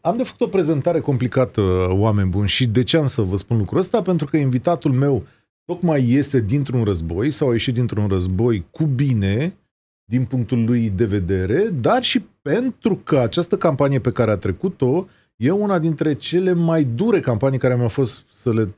Am de făcut o prezentare complicată, oameni buni, și de ce am să vă spun lucrul ăsta? Pentru că invitatul meu tocmai iese dintr-un război sau a ieșit dintr-un război cu bine, din punctul lui de vedere, dar și pentru că această campanie pe care a trecut-o e una dintre cele mai dure campanii care mi-au fost să le,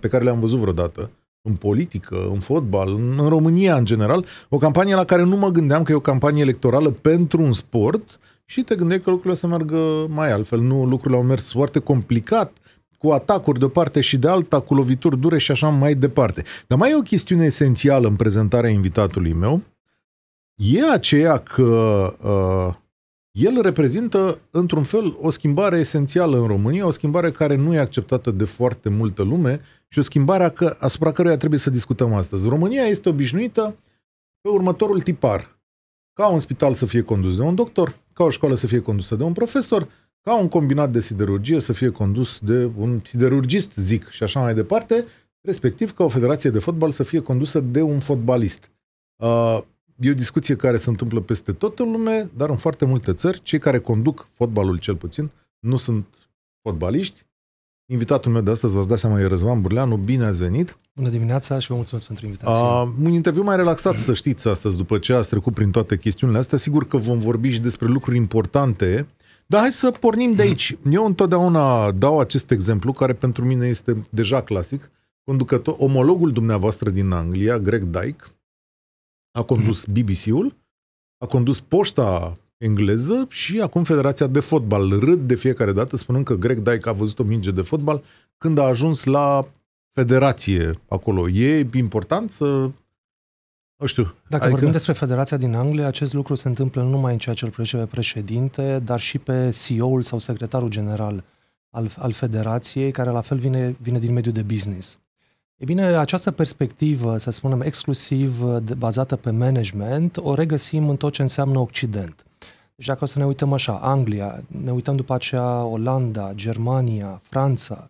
pe care le-am văzut vreodată în politică, în fotbal, în, în România în general, o campanie la care nu mă gândeam că e o campanie electorală pentru un sport și te gândeai că lucrurile o să meargă mai altfel. Nu, lucrurile au mers foarte complicat, cu atacuri de o parte și de alta, cu lovituri dure și așa mai departe. Dar mai e o chestiune esențială în prezentarea invitatului meu, e aceea că uh, el reprezintă, într-un fel, o schimbare esențială în România, o schimbare care nu e acceptată de foarte multă lume și o schimbare asupra căruia trebuie să discutăm astăzi. România este obișnuită pe următorul tipar. Ca un spital să fie condus de un doctor, ca o școală să fie condusă de un profesor, ca un combinat de siderurgie să fie condus de un siderurgist, zic, și așa mai departe, respectiv ca o federație de fotbal să fie condusă de un fotbalist. Uh, e o discuție care se întâmplă peste tot în lume, dar în foarte multe țări, cei care conduc fotbalul cel puțin nu sunt fotbaliști. Invitatul meu de astăzi, v-ați dat seama, e Răzvan Burleanu. Bine ați venit! Bună dimineața și vă mulțumesc pentru invitație. A, un interviu mai relaxat, să știți, astăzi, după ce ați trecut prin toate chestiunile astea. Sigur că vom vorbi și despre lucruri importante, dar hai să pornim de aici. Eu întotdeauna dau acest exemplu, care pentru mine este deja clasic. Conducător, omologul dumneavoastră din Anglia, Greg Dyke, a condus BBC-ul, a condus poșta engleză și acum Federația de Fotbal. Râd de fiecare dată spunând că Greg Dyke a văzut o minge de fotbal când a ajuns la federație acolo. E important să nu știu. Dacă adică... vorbim despre Federația din Anglia, acest lucru se întâmplă nu numai în ceea ce îl privește pe președinte, dar și pe CEO-ul sau secretarul general al, al federației, care la fel vine, vine din mediul de business. E bine, această perspectivă, să spunem, exclusiv bazată pe management, o regăsim în tot ce înseamnă Occident. Deci dacă o să ne uităm așa, Anglia, ne uităm după aceea Olanda, Germania, Franța,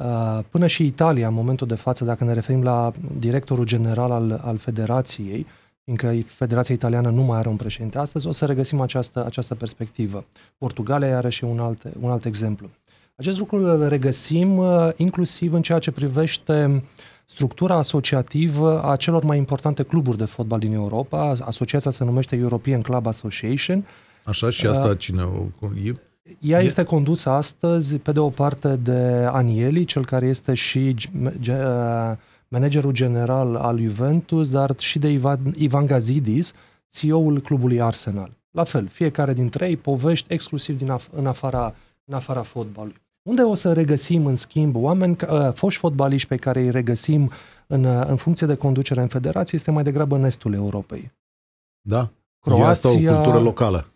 uh, până și Italia în momentul de față, dacă ne referim la directorul general al, al federației, fiindcă Federația Italiană nu mai are un președinte astăzi, o să regăsim această, această perspectivă. Portugalia are și un alt, un alt exemplu. Acest lucru îl regăsim uh, inclusiv în ceea ce privește structura asociativă a celor mai importante cluburi de fotbal din Europa. Asociația se numește European Club Association. Așa, și uh, asta cine o... E? Ea e... este condusă astăzi, pe de o parte, de Anieli, cel care este și uh, managerul general al Juventus, dar și de Ivan, Ivan Gazidis, CEO-ul clubului Arsenal. La fel, fiecare dintre ei povești exclusiv din af- în, afara, în afara fotbalului. Unde o să regăsim, în schimb, oameni, uh, foști fotbaliști pe care îi regăsim în, uh, în funcție de conducere în federație, este mai degrabă în estul Europei. Da. Croația, e asta o cultură locală.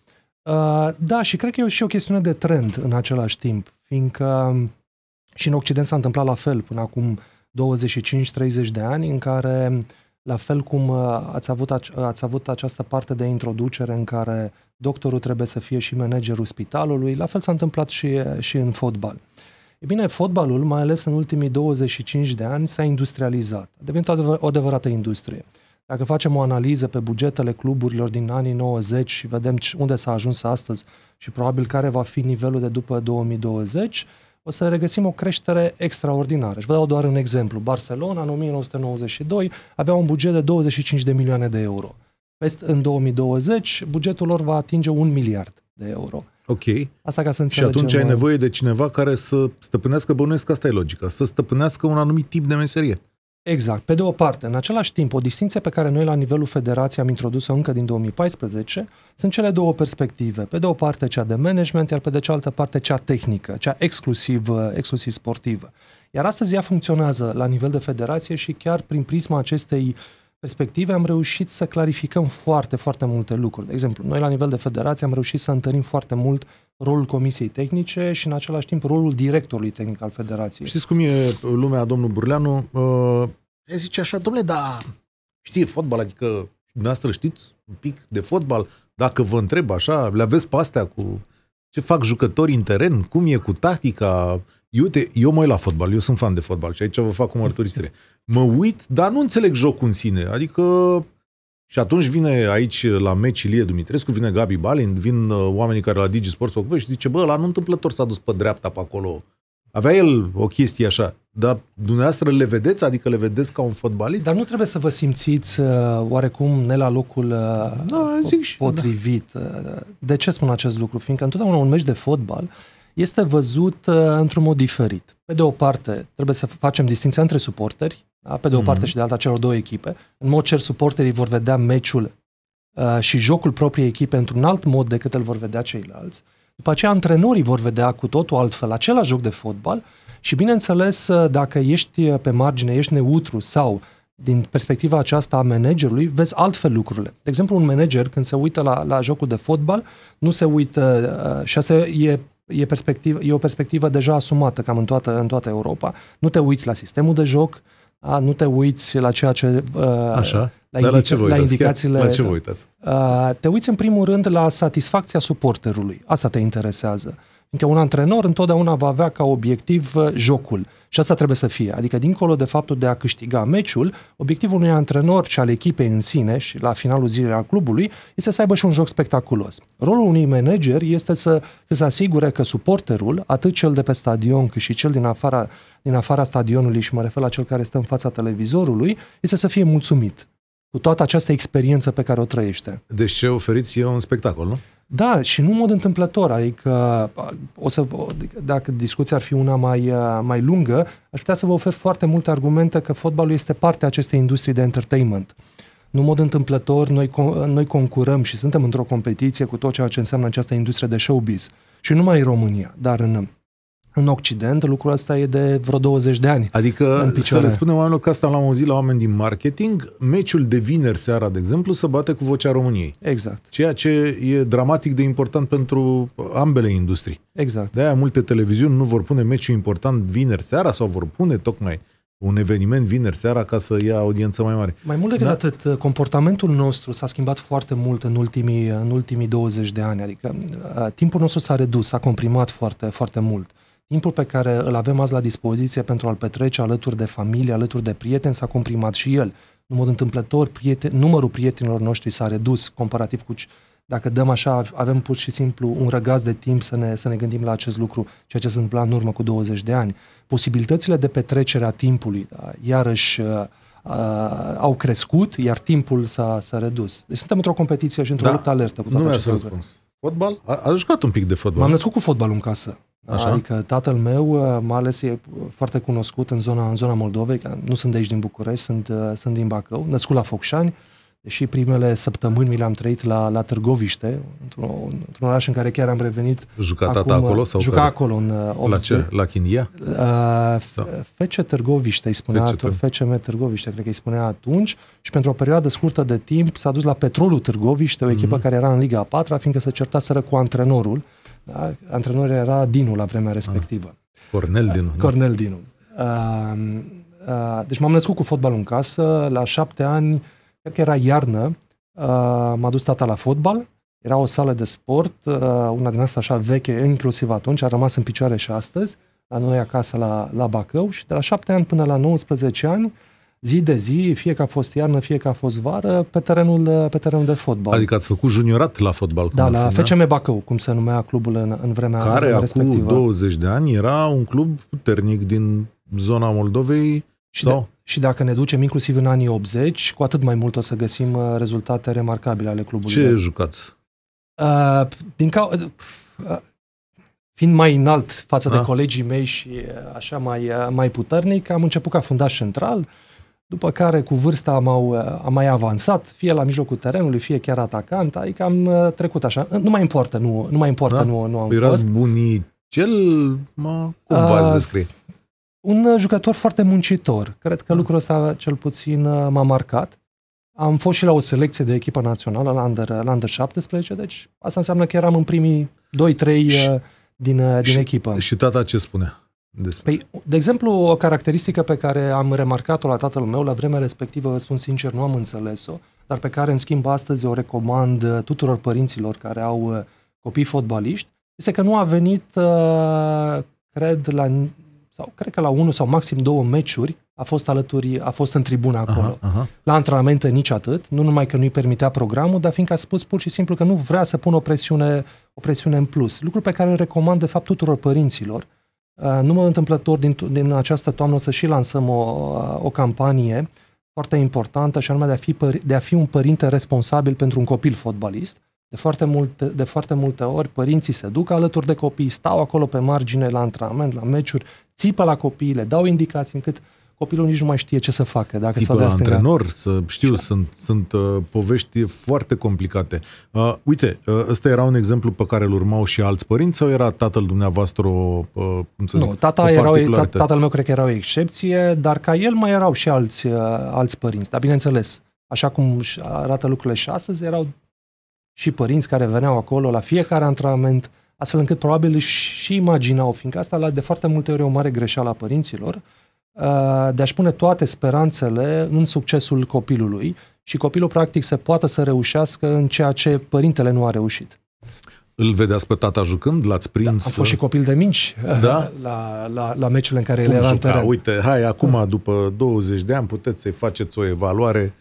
Uh, da, și cred că e și o chestiune de trend în același timp, fiindcă um, și în Occident s-a întâmplat la fel până acum 25-30 de ani, în care uh, la fel cum uh, ați avut, ați avut această parte de introducere în care doctorul trebuie să fie și managerul spitalului, la fel s-a întâmplat și, uh, și în fotbal. E bine, fotbalul, mai ales în ultimii 25 de ani, s-a industrializat. A devenit o adevărată industrie. Dacă facem o analiză pe bugetele cluburilor din anii 90 și vedem unde s-a ajuns astăzi și probabil care va fi nivelul de după 2020, o să regăsim o creștere extraordinară. Și vă dau doar un exemplu. Barcelona, în 1992, avea un buget de 25 de milioane de euro. Peste, în 2020, bugetul lor va atinge un miliard de euro. Ok. Asta ca să înțelegem. Și atunci ai nevoie de cineva care să stăpânească, bănuiesc, asta e logica, să stăpânească un anumit tip de meserie. Exact. Pe de o parte, în același timp, o distinție pe care noi la nivelul federației am introdus-o încă din 2014 sunt cele două perspective. Pe de o parte cea de management, iar pe de cealaltă parte cea tehnică, cea exclusiv, exclusiv sportivă. Iar astăzi ea funcționează la nivel de federație și chiar prin prisma acestei uh, perspective, am reușit să clarificăm foarte, foarte multe lucruri. De exemplu, noi la nivel de federație am reușit să întărim foarte mult rolul comisiei tehnice și în același timp rolul directorului tehnic al federației. Știți cum e lumea, domnul Burleanu? Uh, zice așa, domnule, da, știe fotbal, adică dumneavoastră știți un pic de fotbal, dacă vă întreb așa, le aveți pe astea cu ce fac jucătorii în teren, cum e cu tactica, Uite, eu mă uit la fotbal, eu sunt fan de fotbal și aici vă fac o mărturisire. Mă uit, dar nu înțeleg jocul în sine. Adică și atunci vine aici la meci Ilie Dumitrescu, vine Gabi Balin, vin uh, oamenii care la DigiSport se ocupă și zice, bă, la nu întâmplător s-a dus pe dreapta pe acolo. Avea el o chestie așa, dar dumneavoastră le vedeți, adică le vedeți ca un fotbalist? Dar nu trebuie să vă simțiți uh, oarecum ne la locul uh, da, zic și, potrivit. Da. De ce spun acest lucru? Fiindcă întotdeauna un meci de fotbal uh, este văzut uh, într-un mod diferit. Pe de o parte, trebuie să facem distinția între suporteri, da? pe de o mm-hmm. parte și de alta celor două echipe. În mod cer, suporterii vor vedea meciul uh, și jocul propriei echipe într-un alt mod decât îl vor vedea ceilalți. După aceea, antrenorii vor vedea cu totul altfel același joc de fotbal și, bineînțeles, uh, dacă ești uh, pe margine, ești neutru sau din perspectiva aceasta a managerului, vezi altfel lucrurile. De exemplu, un manager, când se uită la, la jocul de fotbal, nu se uită, și asta e e, perspectiv, e o perspectivă deja asumată cam în toată, în toată Europa. Nu te uiți la sistemul de joc, a, nu te uiți la ceea ce... Uh, Așa, la, indica- la, ce vă uitați? la indicațiile. La ce vă uitați? Uh, te uiți în primul rând la satisfacția suporterului. Asta te interesează. Fiindcă un antrenor întotdeauna va avea ca obiectiv uh, jocul. Și asta trebuie să fie. Adică, dincolo de faptul de a câștiga meciul, obiectivul unui antrenor și al echipei în sine și la finalul zilei al clubului este să aibă și un joc spectaculos. Rolul unui manager este să, să se asigure că suporterul, atât cel de pe stadion cât și cel din afara, din afara stadionului și mă refer la cel care stă în fața televizorului, este să fie mulțumit cu toată această experiență pe care o trăiește. Deci ce oferiți e un spectacol, nu? Da, și nu în mod întâmplător, adică o să, adică, dacă discuția ar fi una mai, uh, mai lungă, aș putea să vă ofer foarte multe argumente că fotbalul este parte a acestei industrii de entertainment. Nu în mod întâmplător, noi, noi concurăm și suntem într-o competiție cu tot ceea ce înseamnă această industrie de showbiz. Și nu numai în România, dar în în Occident lucrul ăsta e de vreo 20 de ani. Adică să le spunem oamenilor că asta l-am auzit la oameni din marketing, meciul de vineri seara, de exemplu, se bate cu vocea României. Exact. Ceea ce e dramatic de important pentru ambele industrii. Exact. De-aia multe televiziuni nu vor pune meciul important vineri seara sau vor pune tocmai un eveniment vineri seara ca să ia audiență mai mare. Mai mult decât da? atât, comportamentul nostru s-a schimbat foarte mult în ultimii, în ultimii 20 de ani, adică uh, timpul nostru s-a redus, s-a comprimat foarte, foarte mult. Uh, Timpul pe care îl avem azi la dispoziție pentru a-l petrece alături de familie, alături de prieteni, s-a comprimat și el. În mod întâmplător, prieten, numărul prietenilor noștri s-a redus comparativ cu dacă dăm așa, avem pur și simplu un răgaz de timp să ne, să ne gândim la acest lucru, ceea ce se întâmpla în urmă cu 20 de ani. Posibilitățile de petrecere a timpului, da, iarăși, uh, au crescut, iar timpul s-a, s-a redus. Deci suntem într-o competiție și într-o da. luptă alertă cu toate Nu mi-a răspuns. Fotbal? A, a jucat un pic de fotbal. M-am născut cu fotbalul în casă. Așa. Adică tatăl meu, uh, mai ales e foarte cunoscut în zona, în zona Moldovei, nu sunt de aici din București, sunt, uh, sunt din Bacău, născut la Focșani, deși primele săptămâni mi le-am trăit la, la Târgoviște, într-un, într-un oraș în care chiar am revenit. Juca tata acolo? Sau uh, juca care? acolo. În, 80, la ce? La Chindia? Fece da. Târgoviște îi spunea Fece me Târgoviște, cred că îi spunea atunci, și pentru o perioadă scurtă de timp s-a dus la Petrolul Târgoviște, o mhm. echipă mm-hmm. care era în Liga a 4 fiindcă se certaseră cu antrenorul, da? Antrenorul era Dinu la vremea ah, respectivă. Ah, Cornel Dinu. Da. Cornel da. Dinu. Uh, uh, deci m-am născut cu fotbalul în casă. La șapte ani, cred că era iarnă, uh, m-a dus tata la fotbal. Era o sală de sport, uh, una din asta așa veche, inclusiv atunci, a rămas în picioare și astăzi, la noi acasă la, la Bacău și de la șapte ani până la 19 ani uh, zi de zi, fie că a fost iarnă, fie că a fost vară, pe terenul, pe terenul de fotbal. Adică ați făcut juniorat la fotbal? Da, la fi, FCM da? Bacău, cum se numea clubul în, în vremea Care vremea acum respectivă. 20 de ani era un club puternic din zona Moldovei și, sau? De, și dacă ne ducem inclusiv în anii 80, cu atât mai mult o să găsim uh, rezultate remarcabile ale clubului. Ce jucați? Uh, din cau- uh, uh, fiind mai înalt față A. de ah. colegii mei și așa mai, mai puternic, am început ca fundaș central, uh, după care cu vârsta am, au, am mai avansat, fie la mijlocul terenului, fie chiar atacant, adică am uh, trecut așa. Uh, nu mai importă, nu, nu mai importă, da? nu, nu am păi Erați fost. cel, Mă, cum uh, v-ați descrie? Un uh, jucător foarte muncitor. Cred că da. lucrul ăsta cel puțin m-a marcat. Am fost și la o selecție de echipă națională, la Under, la under 17, deci asta înseamnă că eram în primii 2-3 din, din și, echipă. Și tata ce spunea? Despre... Păi, de exemplu, o caracteristică pe care am remarcat-o la tatăl meu la vremea respectivă, vă spun sincer, nu am înțeles-o, dar pe care, în schimb, astăzi o recomand uh, tuturor părinților care au uh, copii fotbaliști, este că nu a venit, uh, cred, la, sau cred că la unul sau maxim două meciuri a fost alături, a fost în tribună acolo. Aha, aha. La antrenamente nici atât, nu numai că nu-i permitea programul, dar fiindcă a spus pur și simplu că nu vrea să pună o presiune, o presiune în plus. Lucru pe care îl recomand, de fapt, tuturor părinților, Uh, Numai întâmplător din, din această toamnă o să și lansăm o, uh, o campanie foarte importantă și anume de a, fi, de a fi un părinte responsabil pentru un copil fotbalist. De foarte, multe, de foarte multe ori părinții se duc alături de copii, stau acolo pe margine la antrenament, la meciuri, țipă la copii, le dau indicații încât uh, copilul nici nu mai știe ce să facă. Dacă Țipă s antrenor, stânga. să știu, da. sunt, sunt uh, povești foarte complicate. Uh, uite, uh, ăsta era un exemplu pe care îl urmau și alți părinți sau era tatăl dumneavoastră uh, cum să zic, Nu, tata o erau, tatăl meu cred că era o excepție, dar ca el mai erau și alți, uh, alți părinți. Dar bineînțeles, așa cum arată lucrurile și astăzi, erau și părinți care veneau acolo la fiecare antrenament, astfel încât probabil și imaginau, fiindcă asta la, de foarte multe ori e o mare greșeală a părinților, uh, Uh, de a-și pune toate speranțele în succesul copilului și copilul practic se poate să reușească în ceea ce părintele nu a reușit. Îl vedeați pe tata jucând? L-ați prins? Da, a fost și copil de minci uh, da? la, la, la meciul în care Cum el era juca? în teren. Uite, hai, acum, după 20 de ani, puteți să-i faceți o evaluare.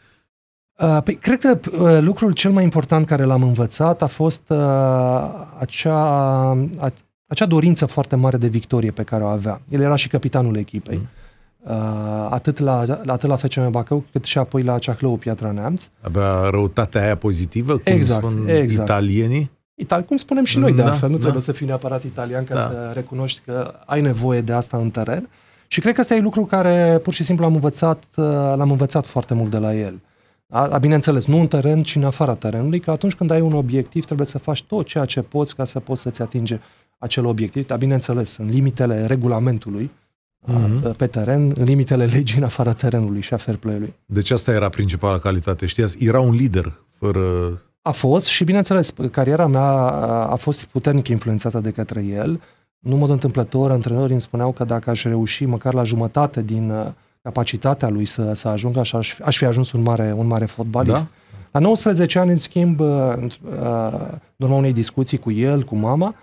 Uh, păi, cred că lucrul cel mai important care l-am învățat a fost acea, acea dorință foarte mare de victorie pe care o avea. El era și capitanul echipei. Mm Uh, atât la, atât la FCM Bacău, cât și apoi la Ceahlău Piatra Neamț. Avea răutatea aia pozitivă, cum exact, spun exact. italienii? Ital, cum spunem și noi, de da, altfel, nu da. trebuie să fii neapărat italian ca da. să recunoști că ai nevoie de asta în teren. Și cred că ăsta e lucru care pur și simplu am învățat, uh, l-am învățat foarte mult de la el. A, a, bineînțeles, nu în teren, ci în afara terenului, că atunci când ai un obiectiv, trebuie să faci tot ceea ce poți ca să poți să-ți atinge acel obiectiv, dar bineînțeles, în limitele regulamentului, uh, uh-huh. pe teren, în limitele legii, în afara terenului și a fair play-ului. Deci asta era principala calitate, știați? Era un lider fără... A fost și, bineînțeles, cariera mea a fost puternic influențată de către el. Nu mod întâmplător, antrenorii îmi spuneau că dacă aș reuși măcar la jumătate din uh, capacitatea lui să, să ajungă, aș, aș fi ajuns un mare, un mare fotbalist. Da? La 19 ani, în schimb, uh, uh, în urma unei discuții cu el, cu mama,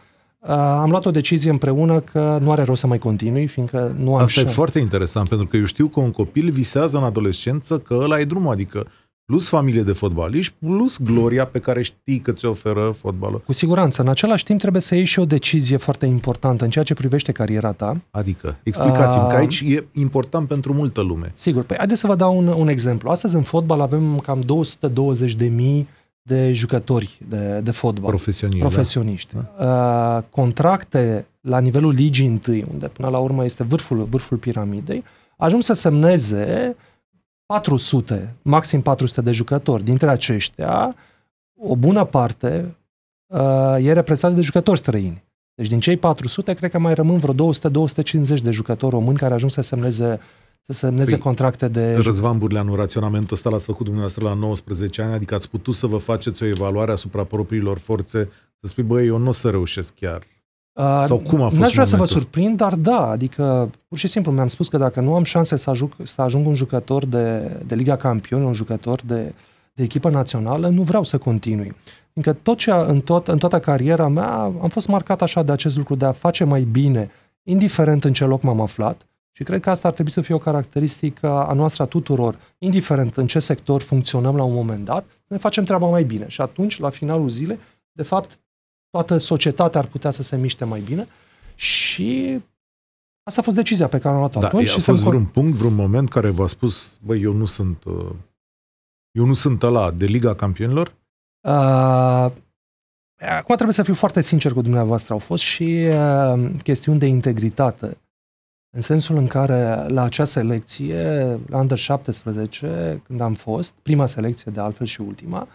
Uh, am luat o decizie împreună că nu are rost să mai continui, fiindcă nu am Asta șan. e foarte interesant, pentru că eu știu că un copil visează în adolescență că ăla e drumul, adică plus familie de fotbaliști, plus gloria pe care știi că ți oferă fotbalul. Cu siguranță. În același timp trebuie să iei și o decizie foarte importantă în ceea ce privește cariera ta. Adică, explicați-mi, uh, că aici e important pentru multă lume. Sigur. Păi haideți să vă dau un, un exemplu. Astăzi în fotbal avem cam 220 de mii de jucători de, de fotbal. Profesioniști. Da. Profesioniști. Da? contracte la nivelul ligii întâi, unde până la urmă este vârful, vârful piramidei, ajung să semneze 400, maxim 400 de jucători. Dintre aceștia, o bună parte uh, e reprezentată de jucători străini. Deci din cei 400, cred că mai rămân vreo 200-250 de jucători români care ajung să semneze uh, să semneze păi, contracte de... Răzvan Burleanu, raționamentul ăsta l-ați făcut dumneavoastră la 19 ani, adică ați putut să vă faceți o evaluare asupra propriilor forțe, să spui, băi, eu nu o să reușesc chiar. Uh, Sau cum a fost N-aș vrea să vă surprind, dar da, adică pur și simplu mi-am spus că dacă nu am șanse să ajung, să ajung un jucător de, de Liga Campionilor, un jucător de, de echipă națională, nu vreau să continui. Fiindcă tot ce, în, tot, în toată cariera mea am fost marcat așa de acest lucru, de a face mai bine, indiferent în ce loc m-am aflat, și cred că asta ar trebui să fie o caracteristică a noastră a tuturor, indiferent în ce sector funcționăm la un moment dat, să ne facem treaba mai bine. Și atunci, la finalul zilei, de fapt, toată societatea ar putea să se miște mai bine și asta a fost decizia pe care am luat-o da, atunci. A fost vreun punct, vreun moment care v-a spus, băi, eu nu sunt, uh, eu nu sunt ăla de Liga Campionilor? Uh, Acum trebuie să fiu foarte sincer cu dumneavoastră. Au fost și uh, chestiuni de integritate în sensul în care la acea selecție, la Under-17, când am fost, prima selecție de altfel și ultima,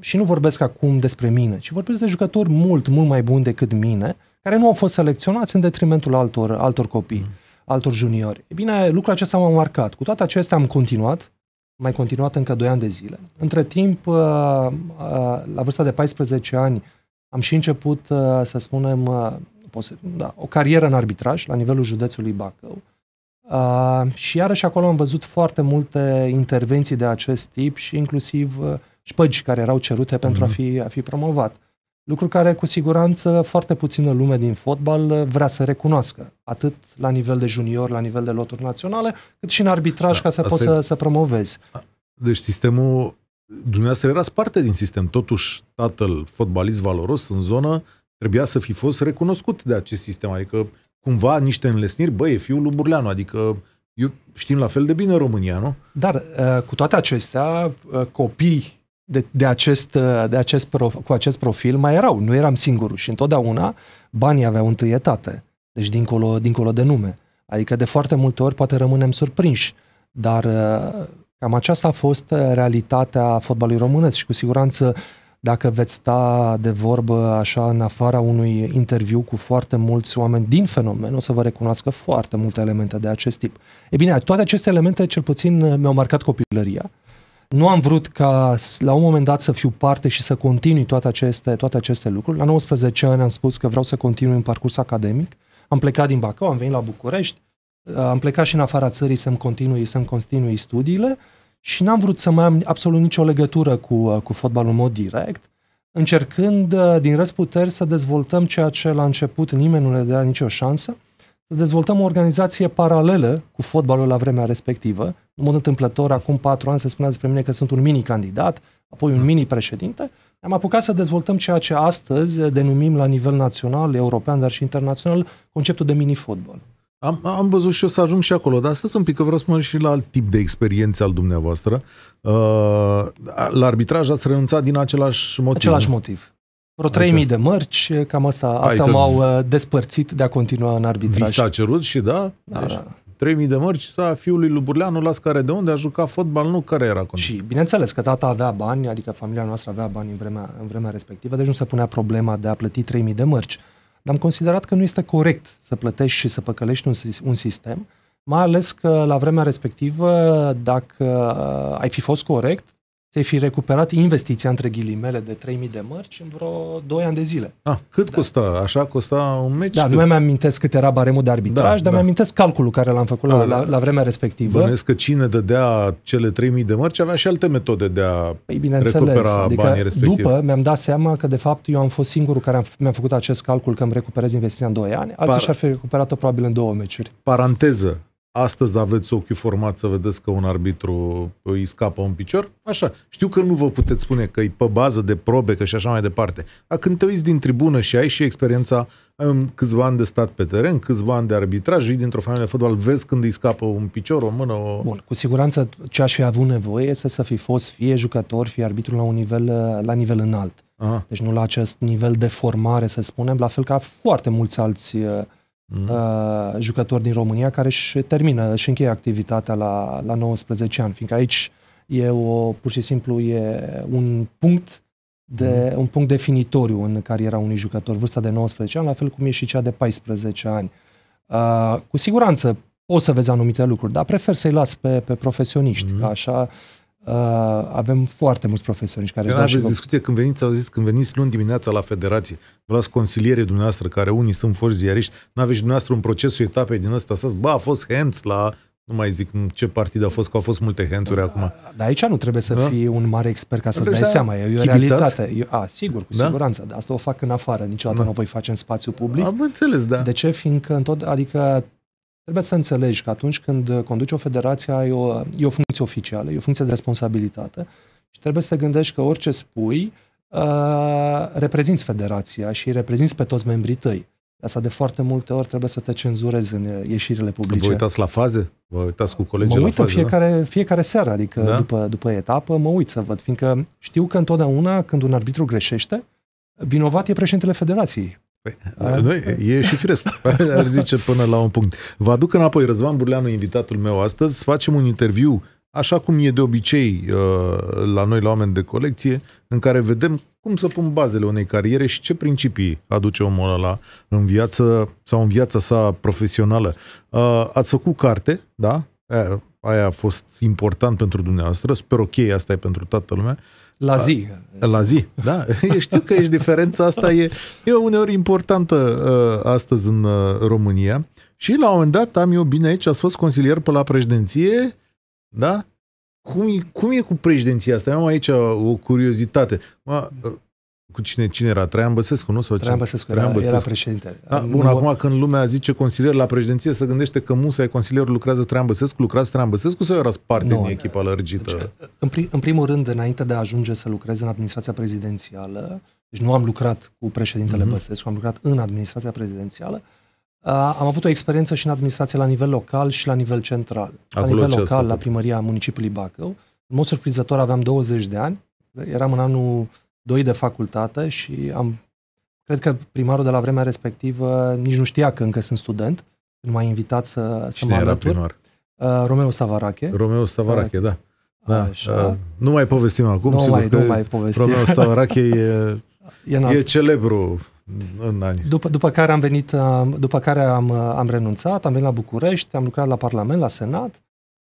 și nu vorbesc acum despre mine, ci vorbesc de jucători mult, mult mai buni decât mine, care nu au fost selecționați în detrimentul altor, altor copii, mm. altor juniori. E bine, lucrul acesta m-a marcat. Cu toate acestea am continuat, mai continuat încă 2 ani de zile. Între timp, uh, uh, la vârsta de 14 ani, am și început, uh, să spunem, da, o carieră în arbitraj la nivelul județului Bacău. Uh, și iarăși acolo am văzut foarte multe intervenții de acest tip și inclusiv uh, șpăgi care erau cerute pentru mm-hmm. a, mhm. fi, a fi promovat. Lucru care cu siguranță foarte puțină lume din fotbal uh, vrea să recunoască, atât la nivel de junior, la nivel de loturi naționale, cât și în arbitraj da, ca să poți e... să, să promovezi. Deci sistemul, dumneavoastră erați parte din sistem, totuși tatăl fotbalist valoros în zonă Trebuia să fi fost recunoscut de acest sistem, adică cumva niște înlesniri, băi, e fiul lui Burleanu, adică eu, știm la fel de bine România, nu? Dar uh, cu toate acestea, uh, copii de, de acest, uh, de acest prof, cu acest profil mai erau, nu eram singurul și întotdeauna banii aveau întâietate, deci dincolo, dincolo de nume. Adică de foarte multe ori poate rămânem surprinși, dar cam aceasta a fost realitatea fotbalului românesc și cu siguranță uh, dacă veți sta de vorbă așa în afara unui interviu cu foarte mulți oameni din fenomen, o să vă recunoască foarte multe elemente de acest tip. E bine, toate aceste elemente cel puțin mi-au marcat copilăria. Nu am vrut ca la un moment dat să fiu parte și să continui toate aceste, toate aceste lucruri. La 19 ani am spus că vreau să continui în parcurs academic. Am plecat din Bacău, am venit la București, am plecat și în afara țării să-mi continui, să-mi continui studiile și n-am vrut să mai am absolut nicio legătură cu, uh, cu fotbalul în mod direct, încercând uh, din răsputeri să dezvoltăm ceea ce la început nimeni nu ne dea nicio șansă, să dezvoltăm o organizație paralelă cu fotbalul la vremea respectivă. În mod întâmplător, acum patru ani se spunea despre mine că sunt un mini-candidat, apoi un mini-președinte. Am apucat să dezvoltăm ceea ce astăzi denumim la nivel național, european, dar și internațional, conceptul de mini-fotbal. Am, am văzut și o să ajung și acolo, dar stați un pic că vreau să mă și la alt tip de experiență al dumneavoastră. Uh, la arbitraj ați renunțat din același motiv. Același motiv. Vreo 3.000 adică- de mărci, cam asta, asta m-au uh, despărțit de a continua în arbitraj. Vi s-a cerut și da? da, deci, da. 3000 de mărci sa fiului lui Burleanu, las care de unde a jucat fotbal, nu care era condiția. Și bineînțeles că tata avea bani, adică familia noastră avea bani în vremea, în vremea respectivă, deci nu se punea problema de a plăti 3000 de mărci. Dar am considerat că nu este corect să plătești și să păcălești un, un sistem, mai ales că la vremea respectivă, dacă uh, ai fi fost corect, ți-ai fi recuperat investiția, între ghilimele, de 3.000 de mărci în vreo 2 ani de zile. Ah, cât da. costa? Așa costa un meci? Da, cât? nu mai amintesc cât era baremul de da, arbitraj, da, dar da. mi-amintesc calculul care l-am făcut da, la, da. la, la vremea respectivă. Bănuiesc că cine dădea cele 3.000 de mărci avea și alte metode de a păi, recupera adică banii respectivi. După mi-am dat seama că, de fapt, eu am fost singurul care am, mi-am făcut acest calcul că îmi recuperez investiția în 2 ani, alții Par... și-ar fi recuperat-o probabil în două meciuri. Paranteză, astăzi aveți ochiul format să vedeți că un arbitru îi scapă un picior, așa. Știu că nu vă puteți spune că e pe bază de probe, că și așa mai departe. Dar când te uiți din tribună și ai și experiența, ai câțiva ani de stat pe teren, câțiva ani de arbitraj, vii dintr-o familie de fotbal, vezi când îi scapă un picior, o mână, o... Bun, cu siguranță ce aș fi avut nevoie este să fi fost fie jucător, fie arbitru la un nivel, la nivel înalt. Aha. Deci nu la acest nivel de formare, să spunem, la fel ca foarte mulți alți uh, Mhm. uh jucători din România care își termină, își încheie activitatea la, la 19 ani, fiindcă aici e o, pur și simplu e un punct de mhm. un punct definitoriu în cariera unui jucător, vârsta de 19 ani, la fel cum e și cea de 14 ani. Uh, cu siguranță o să vezi anumite lucruri, dar prefer să-i las pe, pe profesioniști, mm-hmm. uh așa Uh, avem foarte mulți profesioniști care... Când aveți discuție, când veniți, au zis, când veniți luni dimineața la federație, vă las consilierii dumneavoastră, care unii sunt foști ziariști, Nu aveți dumneavoastră un proces etape din ăsta, să bă, a fost hands la nu mai zic ce partid a fost, că au fost multe henturi da, acum. Dar aici nu trebuie să da? fii un mare expert ca să-ți dai seama, e o realitate. Eu, a, sigur, cu da? siguranță, dar asta o fac în afară, niciodată da. nu o voi face în spațiu public. Am înțeles, da. De ce? Fiindcă, în tot, adică Trebuie să înțelegi că atunci când uh, conduci o federație ai o, e o funcție oficială, e o funcție de responsabilitate și trebuie să te gândești că orice spui uh, reprezinți federația și reprezinți pe toți membrii tăi. asta de foarte multe ori trebuie să te cenzurezi în uh, ieșirile publice. Vă uitați la faze? Vă uitați cu colegii mă uit la faze, da? fiecare, da? fiecare seară, adică da? după, după etapă mă uit să văd, fiindcă știu că întotdeauna când un arbitru greșește, vinovat e președintele federației. Păi, nu, e și firesc, ar zice până la un punct. Vă aduc înapoi, Răzvan Burleanu, invitatul meu astăzi, facem un interviu, așa cum e de obicei uh, la noi, la oameni de colecție, în care vedem cum să pun bazele unei cariere și ce principii aduce omul ăla în viață sau în viața sa profesională. Uh, ați făcut carte, da? Aia a fost important pentru dumneavoastră, sper ok, asta e pentru toată lumea. La zi. La zi, da. da. Eu știu că ești diferența asta, e, e uneori importantă uh, astăzi în uh, România. Și la un moment dat am eu bine aici, a fost consilier pe la președinție, da? Cum e, cum e cu președinția asta? Eu am aici o curiozitate. Uh, cu cine, cine era? Traian Băsescu, nu? Sau Traian Băsescu, Traian era, Băsescu. era președinte. Da, bun, acum când lumea zice consilier la președinție, se gândește că Musa e consilier, lucrează Traian Băsescu, lucrează Traian Băsescu sau era parte din echipa lărgită? Deci, în, pri, în primul rând, înainte de a ajunge să lucreze în administrația prezidențială, deci nu am lucrat cu președintele mm-hmm. Băsescu, am lucrat în administrația prezidențială, am avut o experiență și în administrație la nivel local și la nivel central. Acolo la nivel local, la primăria municipiului Bacău. În mod surprinzător aveam 20 de ani, eram în anul doi de facultate și am, cred că primarul de la vremea respectivă nici nu știa că încă sunt student, nu m-a invitat să, Cine să mă era Primar? Uh, Romeo Stavarache. Romeo Stavarache, da. Da, Așa. Uh, nu mai povestim acum, nu sigur mai, că nu mai povestim. Romeo Stavarache e, e, e celebru în ani. După, după care am venit, uh, după care am, uh, am renunțat, am venit la București, am lucrat la Parlament, la Senat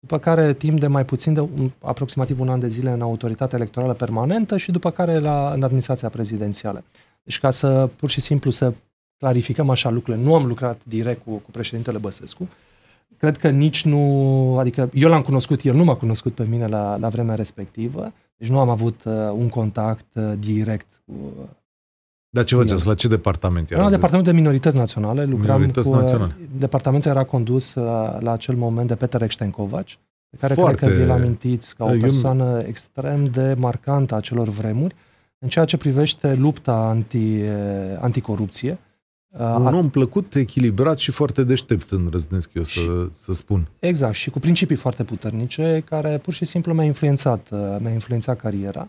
după care timp de mai puțin de aproximativ un an de zile în autoritatea electorală permanentă și după care la, în administrația prezidențială. Deci ca să pur și simplu să clarificăm așa lucrurile, nu am lucrat direct cu, cu președintele Băsescu, cred că nici nu, adică eu l-am cunoscut, el nu m-a cunoscut pe mine la, la vremea respectivă, deci nu am avut uh, un contact uh, direct cu, dar ce faceți? La ce departament era? Era departament de minorități naționale. Lucram minorități cu, naționale. Uh, departamentul era condus uh, la acel moment de Peter Extencovaci, pe care Foarte... cred că vi-l amintiți ca o persoană eu... extrem de marcantă a celor vremuri în ceea ce privește lupta anti, uh, anticorupție. Un om plăcut, echilibrat și foarte deștept în răznesc, eu să, să spun. Exact, și cu principii foarte puternice, care pur și simplu mi-a influențat, mi-a influențat cariera.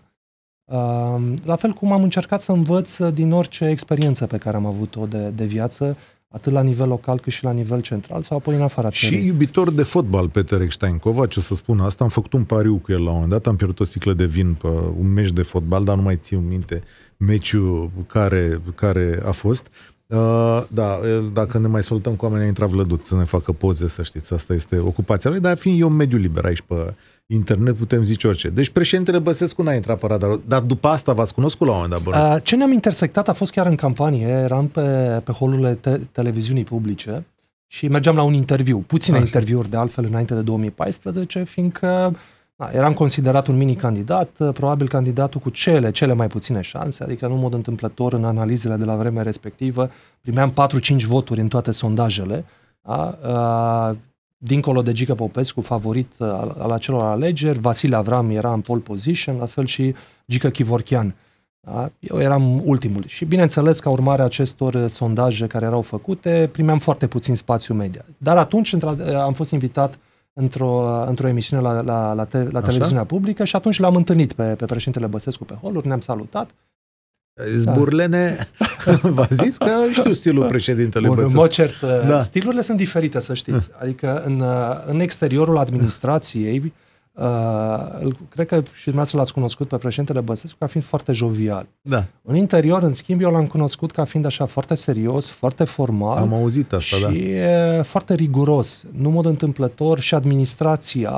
La fel cum am încercat să învăț uh, din orice experiență pe care am avut-o de, de viață, atât la nivel local cât și la nivel central sau apoi în afara țării. Și iubitor de fotbal, Peter Stein Covaci, ce să spun asta, am făcut un pariu cu el la un moment dat, am pierdut o sticlă de vin pe un meci de fotbal, dar nu mai țin minte meciul care, care a fost. Uh, da, dacă ne mai soltăm cu oamenii, a intrat Vlăduț să ne facă poze, să știți, asta este ocupația lui, dar fiind eu mediu liber aici pe, internet putem zice orice. Deci președintele Băsescu n-a intrat pe radar, dar după asta v-ați cunoscut la un moment dat, uh, Ce ne-am intersectat a fost chiar în campanie, eram pe, pe holurile te- televiziunii publice și mergeam la un interviu, puține Așa. interviuri de altfel înainte de 2014, fiindcă da, eram considerat un mini-candidat, probabil candidatul cu cele, cele mai puține șanse, adică nu în mod întâmplător în analizele de la vremea respectivă, primeam 4-5 voturi în toate sondajele, da? dincolo de Gică Popescu, favorit uh, al, al acelor alegeri, Vasile Avram era în pole position, la fel și Gică Chivorchian. Da? Eu eram ultimul. Și bineînțeles, ca urmare a acestor uh, sondaje care erau făcute, primeam foarte puțin spațiu media. Dar atunci uh, am fost invitat într-o, într emisiune la, la, la, te, la televiziunea publică și atunci l-am întâlnit pe, pe președintele Băsescu pe holuri, ne-am salutat Zburlene da. v-a zis că știu stilul președintelui Bun, Băsescu. În cert, da. Uh, stilurile sunt diferite, să știți. Da. Adică în, uh, în exteriorul administrației, uh, cred că și dumneavoastră l-ați cunoscut pe președintele Băsescu ca fiind foarte jovial. Da. În interior, în schimb, eu l-am cunoscut ca fiind așa foarte serios, foarte formal. Am auzit asta, și da. foarte riguros. Nu mod întâmplător și administrația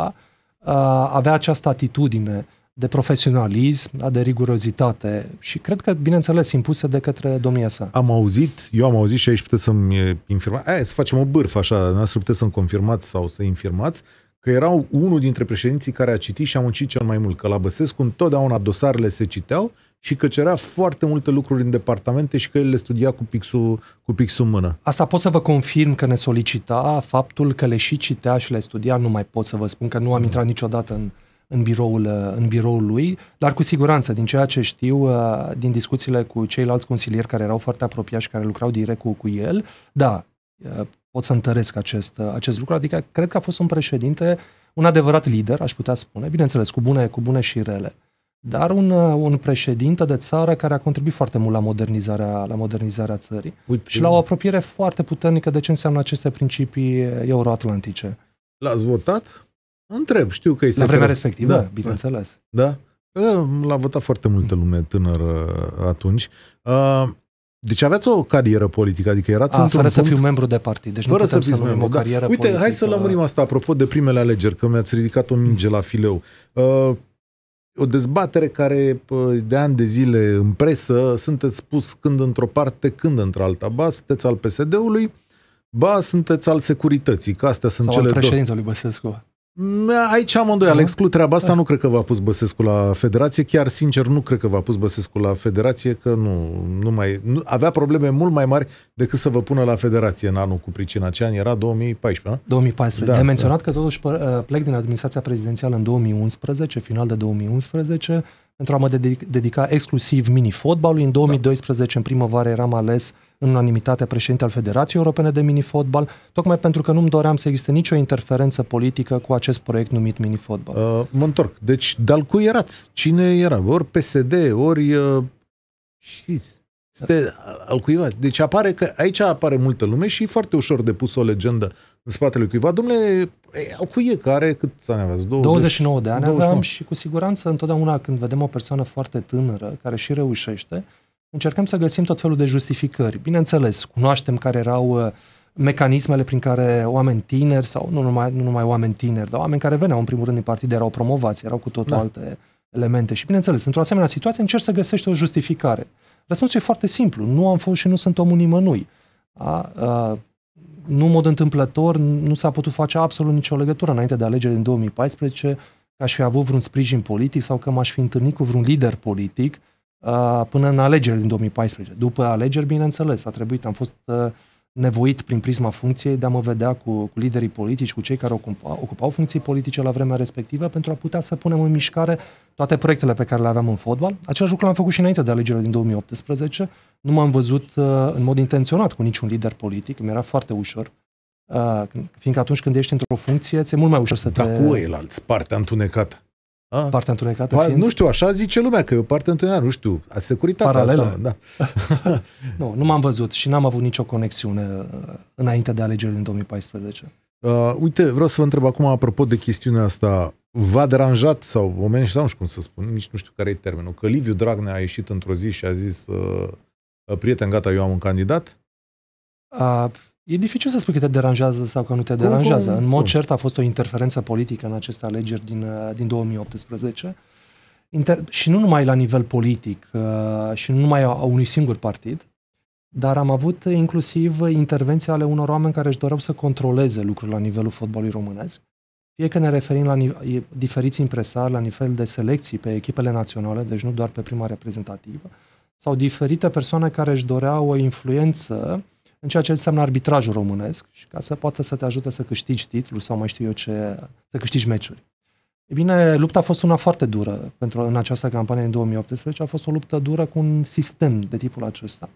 uh, avea această atitudine de profesionalism, de rigurozitate și cred că, bineînțeles, impuse de către domnia sa. Am auzit, eu am auzit și aici puteți să-mi eh, infirmați, aia, să facem o bârfă așa, să puteți să-mi confirmați sau să infirmați, că erau unul dintre președinții care a citit și a muncit cel mai mult, că la Băsescu întotdeauna dosarele se citeau și că cerea foarte multe lucruri în departamente și că el le studia cu pixul, cu pixul în mână. Asta pot să vă confirm că ne solicita faptul că le și citea și le studia, nu mai pot să vă spun că nu am mm. intrat niciodată în în biroul, uh, în biroul lui, dar cu siguranță, din ceea ce știu, uh, din discuțiile cu ceilalți consilieri care erau foarte apropiați și care lucrau direct cu, cu el, da, uh, pot să întăresc acest, acest lucru, adică cred că a fost un președinte, un adevărat lider, aș putea spune, bineînțeles, cu bune, cu bune și rele, dar un, un președinte de țară care a contribuit foarte mult la modernizarea, la modernizarea țării Ui, și la o apropiere foarte puternică de ce înseamnă aceste principii euroatlantice. L-ați votat? Întreb, știu că e La vremea respectivă, da, bineînțeles. Da. da? L-a votat foarte multă lume tânără uh, atunci. Uh, deci aveți o carieră politică, adică erați într-un fără punct... să fiu membru de partid, deci fără nu puteam să, să membru, o da. carieră da. Uite, politică. hai să lămurim asta apropo de primele alegeri, că mi-ați ridicat o minge la fileu. Uh, o dezbatere care uh, de ani de zile în presă sunteți spus când într-o parte, când într-alta. Ba, sunteți al PSD-ului, ba, sunteți al securității, că astea sunt Sau cele al președintelui două. Băsescu. Aici am îndoială, Exclu da. treaba asta, da. nu cred că v-a pus Băsescu la federație, chiar sincer nu cred că v-a pus Băsescu la federație, că nu, nu mai, nu, avea probleme mult mai mari decât să vă pună la federație în anul cu pricina. Ce an era? 2014, a? 2014. Da, De da. menționat da. că totuși uh, plec din administrația prezidențială în 2011, final de 2011, pentru a mă dedica exclusiv mini-fotbalului. În 2012, da. în primăvară, eram ales în unanimitate președinte al Federației Europene de mini fotbal tocmai pentru că nu-mi doream să existe nicio interferență politică cu acest proiect numit mini-fotbal. Uh, mă întorc. Deci, dar cui erați? Cine era? Ori PSD, ori... Uh, știți, este al cuiva. Deci apare că aici apare multă lume și e foarte ușor de pus o legendă în spatele cuiva. Domnule, au e care cât ne aveți? 20, 29 de ani 29. aveam și cu siguranță întotdeauna când vedem o persoană foarte tânără care și reușește, încercăm să găsim tot felul de justificări. Bineînțeles, cunoaștem care erau uh, mecanismele prin care oameni tineri sau nu numai, nu numai oameni tineri, dar oameni care veneau în primul rând din partide erau promovați, erau cu totul da. alte elemente. Și bineînțeles, într-o asemenea situație încerci să găsești o justificare. Răspunsul e foarte simplu. Nu am fost și nu sunt omul nimănui. A, a, nu în mod întâmplător, nu s-a putut face absolut nicio legătură înainte de alegeri din 2014 că aș fi avut vreun sprijin politic sau că m-aș fi întâlnit cu vreun lider politic uh, până în alegeri din 2014. După alegeri, bineînțeles, a trebuit, am fost uh, nevoit prin prisma funcției de a mă vedea cu, cu liderii politici, cu cei care ocupa, ocupau funcții politice la vremea respectivă, pentru a putea să punem în mișcare toate proiectele pe care le aveam în fotbal. Același lucru l-am făcut și înainte de alegerile din 2018. Nu m-am văzut uh, în mod intenționat cu niciun lider politic, mi era foarte ușor. Uh, fiindcă atunci când ești într-o funcție, ți-e mult mai ușor să te... Dar cu el alți, partea întunecată. A, ah. partea întunecată par, fiind... Nu știu, așa zice lumea, că e o parte întunecată, nu știu, a securitatea Paralelă. asta. Da. nu, nu m-am văzut și n-am avut nicio conexiune uh, înainte de alegerile din 2014. Uh, uite, vreau să vă întreb acum, apropo de chestiunea asta, v-a deranjat sau oamenii sau nu știu cum să spun, nici nu știu care e termenul, că Liviu Dragnea a ieșit într-o zi și a zis uh, prieten, gata, eu am un candidat? Uh, E dificil să spui că te deranjează sau că nu te deranjează. Cum, cum, în mod cum. cert a fost o interferență politică în aceste alegeri din, uh, din 2018 Inter- și nu numai la nivel politic uh, și nu numai a, a unui singur partid, dar am avut inclusiv intervenții ale unor oameni care își doreau să controleze lucruri la nivelul fotbalului românesc. Fie că ne referim la nive- diferiți impresari, la nivel de selecții pe echipele naționale, deci nu doar pe prima reprezentativă, sau diferite persoane care își doreau o influență în ceea ce înseamnă arbitrajul românesc și ca să poată să te ajute să câștigi titlul sau mai știu eu ce, să câștigi meciuri. E bine, lupta a fost una foarte dură pentru în această campanie în 2018, a fost o luptă dură cu un sistem de tipul acesta,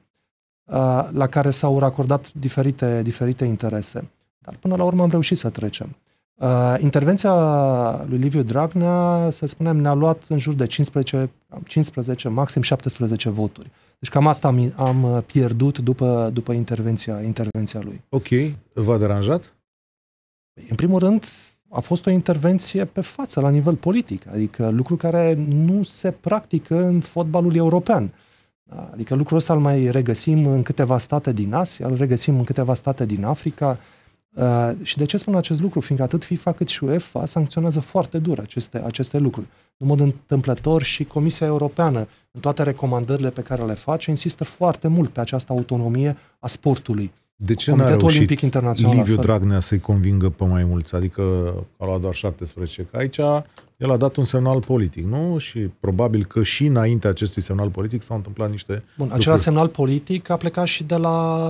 uh, la care s-au racordat diferite, diferite interese. Dar până la urmă am reușit să trecem. Uh, intervenția lui Liviu Dragnea, să spunem, ne-a luat în jur de 15, 15 maxim 17 voturi. Deci cam asta am, am uh, pierdut după, după intervenția, intervenția lui. Ok. V-a deranjat? Păi, în primul rând, a fost o intervenție pe față, la nivel politic, adică lucru care nu se practică în fotbalul european. Adică lucrul ăsta îl mai regăsim în câteva state din Asia, îl regăsim în câteva state din Africa, Uh, și de ce spun acest lucru? Fiindcă atât FIFA cât și UEFA sancționează foarte dur aceste, aceste lucruri. În mod întâmplător și Comisia Europeană, în toate recomandările pe care le face, insistă foarte mult pe această autonomie a sportului. De ce n-a reușit Olimpic Internațional Liviu Dragnea să-i convingă pe mai mulți? Adică a luat doar 17. Că aici el a dat un semnal politic, nu? Și probabil că și înainte acestui semnal politic s-au întâmplat niște Bun, lucruri. acela semnal politic a plecat și de la,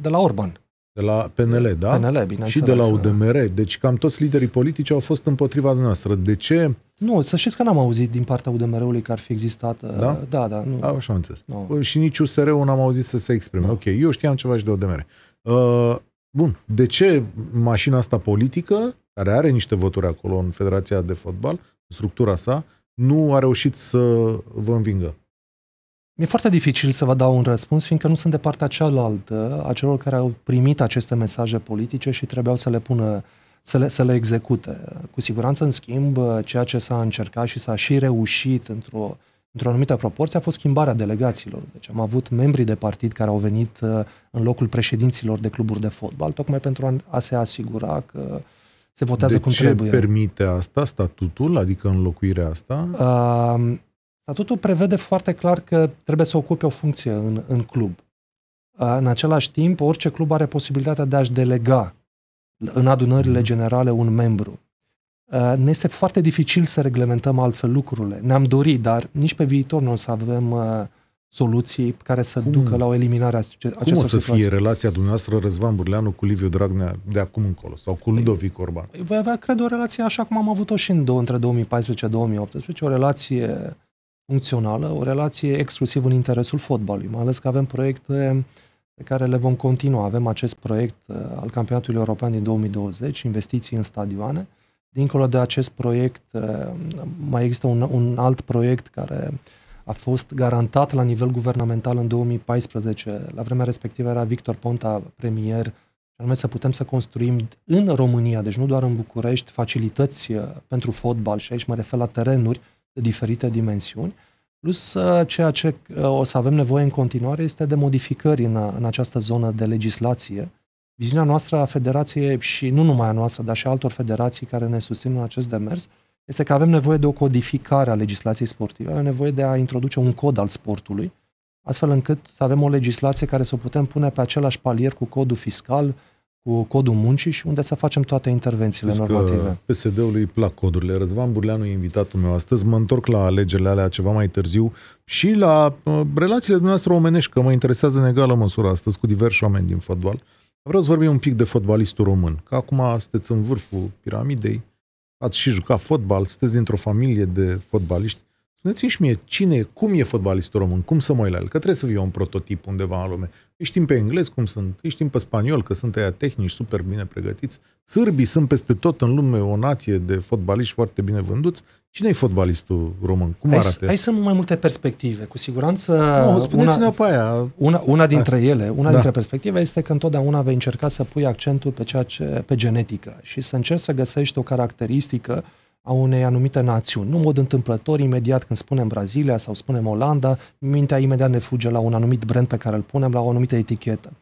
de la Orban. De la PNL, da? PNL, bineînțeles. Și de la UDMR. Deci cam toți liderii politici au fost împotriva noastră. De ce? Nu, să știți că n-am auzit din partea UDMR-ului că ar fi existat... Uh, da? Da, da. Nu. A, așa am înțeles. Nu. Și nici USR-ul n-am auzit să se exprime. Da. Ok, eu știam ceva și de UDMR. Uh, bun, de ce mașina asta politică, care are niște voturi acolo în Federația de Fotbal, structura sa, nu a reușit să vă învingă? Mi-e foarte dificil să vă dau un răspuns, fiindcă nu sunt de partea cealaltă a celor care au primit aceste mesaje politice și trebuiau să le pună, să le, să le execute. Cu siguranță, în schimb, ceea ce s-a încercat și s-a și reușit într-o, într-o anumită proporție a fost schimbarea delegațiilor, Deci am avut membrii de partid care au venit uh, în locul președinților de cluburi de fotbal, tocmai pentru a se asigura că se votează de cum ce trebuie. permite asta statutul, adică înlocuirea asta? Uh, Statutul prevede foarte clar că trebuie să ocupe o funcție în, în club. În același timp, orice club are posibilitatea de a-și delega în adunările generale un membru. Ne este foarte dificil să reglementăm altfel lucrurile. Ne-am dorit, dar nici pe viitor nu o să avem soluții care să cum, ducă la o eliminare a acestor Cum o să situații. fie relația dumneavoastră, Răzvan Burleanu, cu Liviu Dragnea de acum încolo? Sau cu Ludovic Orban? Păi, voi avea, cred, o relație așa cum am avut-o și în două, între 2014-2018, o relație funcțională, o relație exclusiv în interesul fotbalului, mai ales că avem proiecte pe care le vom continua. Avem acest proiect uh, al Campionatului European din 2020, investiții în stadioane. Dincolo de acest proiect, uh, mai există un, un alt proiect care a fost garantat la nivel guvernamental în 2014. La vremea respectivă era Victor Ponta premier, anume să putem să construim în România, deci nu doar în București, facilități uh, pentru fotbal și aici mă refer la terenuri, de diferite dimensiuni. Plus, uh, ceea ce uh, o să avem nevoie în continuare este de modificări în, uh, în această zonă de legislație. Viziunea noastră a Federației și nu numai a noastră, dar și a altor federații care ne susțin în acest demers, este că avem nevoie de o codificare a legislației sportive, avem nevoie de a introduce un cod al sportului, astfel încât să avem o legislație care să o putem pune pe același palier cu codul fiscal, cu codul muncii și unde să facem toate intervențiile Vezi normative. PSD-ul îi plac codurile. Răzvan Burleanu e invitatul meu astăzi. Mă întorc la alegerile alea ceva mai târziu și la uh, relațiile dumneavoastră omenești, că mă interesează în egală măsură astăzi cu diversi oameni din fotbal. Vreau să vorbim un pic de fotbalistul român, că acum sunteți în vârful piramidei, ați și jucat fotbal, sunteți dintr-o familie de fotbaliști. Spuneți-mi și mie, cine, cum e fotbalistul român, cum să mă uit la el, că trebuie să fie un prototip undeva în lume. Îi știm pe englez cum sunt, îi știm pe spaniol că sunt aia tehnici, super bine pregătiți. Sârbii sunt peste tot în lume o nație de fotbaliști foarte bine vânduți. Cine e fotbalistul român? Cum hai, arată? Hai să nu mai multe perspective. Cu siguranță... Nu, no, spuneți-ne una, pe aia. Una, una da. dintre hai. ele, una da. dintre perspective este că întotdeauna vei încerca să pui accentul pe, ceea ce, pe genetică și să încerci să găsești o caracteristică uh, a unei anumite națiuni. Nu în mod întâmplător, imediat când spunem Brazilia sau spunem Olanda, mintea imediat ne fuge la un anumit brand pe care îl punem, la o anumită etichetă.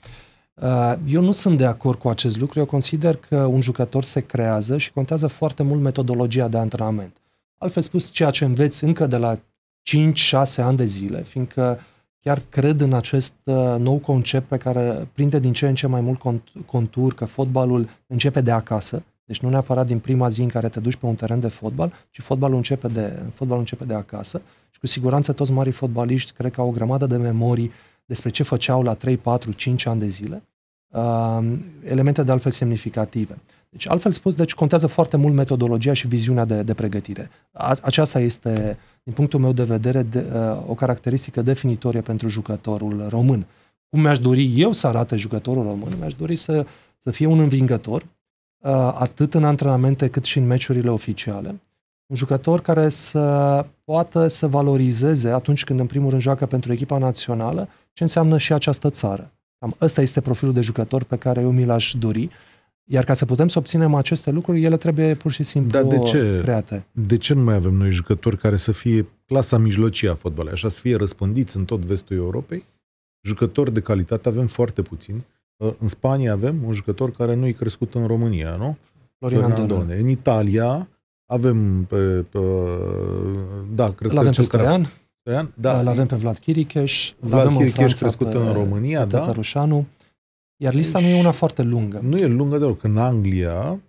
Uh, eu nu sunt de acord cu acest lucru, eu consider că un jucător se creează și contează foarte mult metodologia de antrenament. Altfel spus, ceea ce înveți încă de la 5-6 ani de zile, fiindcă chiar cred în acest uh, nou concept pe care prinde din ce în ce mai mult contur, că fotbalul începe de acasă, deci nu neapărat din prima zi în care te duci pe un teren de fotbal, ci fotbalul începe de, fotbalul începe de acasă și cu siguranță toți marii fotbaliști cred că au o grămadă de memorii despre ce făceau la 3, 4, 5 ani de zile, uh, elemente de altfel semnificative. Deci, altfel spus, deci contează foarte mult metodologia și viziunea de, de pregătire. A, aceasta este, din punctul meu de vedere, de, uh, o caracteristică definitorie pentru jucătorul român. Cum mi-aș dori eu să arate jucătorul român? Mi-aș dori să, să fie un învingător, Uh, atât în antrenamente cât și în meciurile oficiale. Un jucător care să poată să valorizeze atunci când în primul rând joacă pentru echipa națională ce înseamnă și această țară. Cam ăsta este profilul de jucător pe care eu mi l-aș dori. Iar ca să putem să obținem aceste lucruri, ele trebuie pur și simplu Dar de ce, create. De ce nu mai avem noi jucători care să fie clasa mijlocie a fotbalului, așa să fie răspândiți în tot vestul Europei? Jucători de calitate avem foarte puțini Ă, în Spania avem un jucător care nu e crescut în România, nu? Florian Andone. În Italia avem pe, pe da, cred L-avem că pe Stoian. da. L-avem pe Vlad Chiricheș. Vlad l-avem Chiricheș crescut în România, da. Tătărușanu. Iar lista nu e deci una foarte lungă. Nu e lungă deloc. În Anglia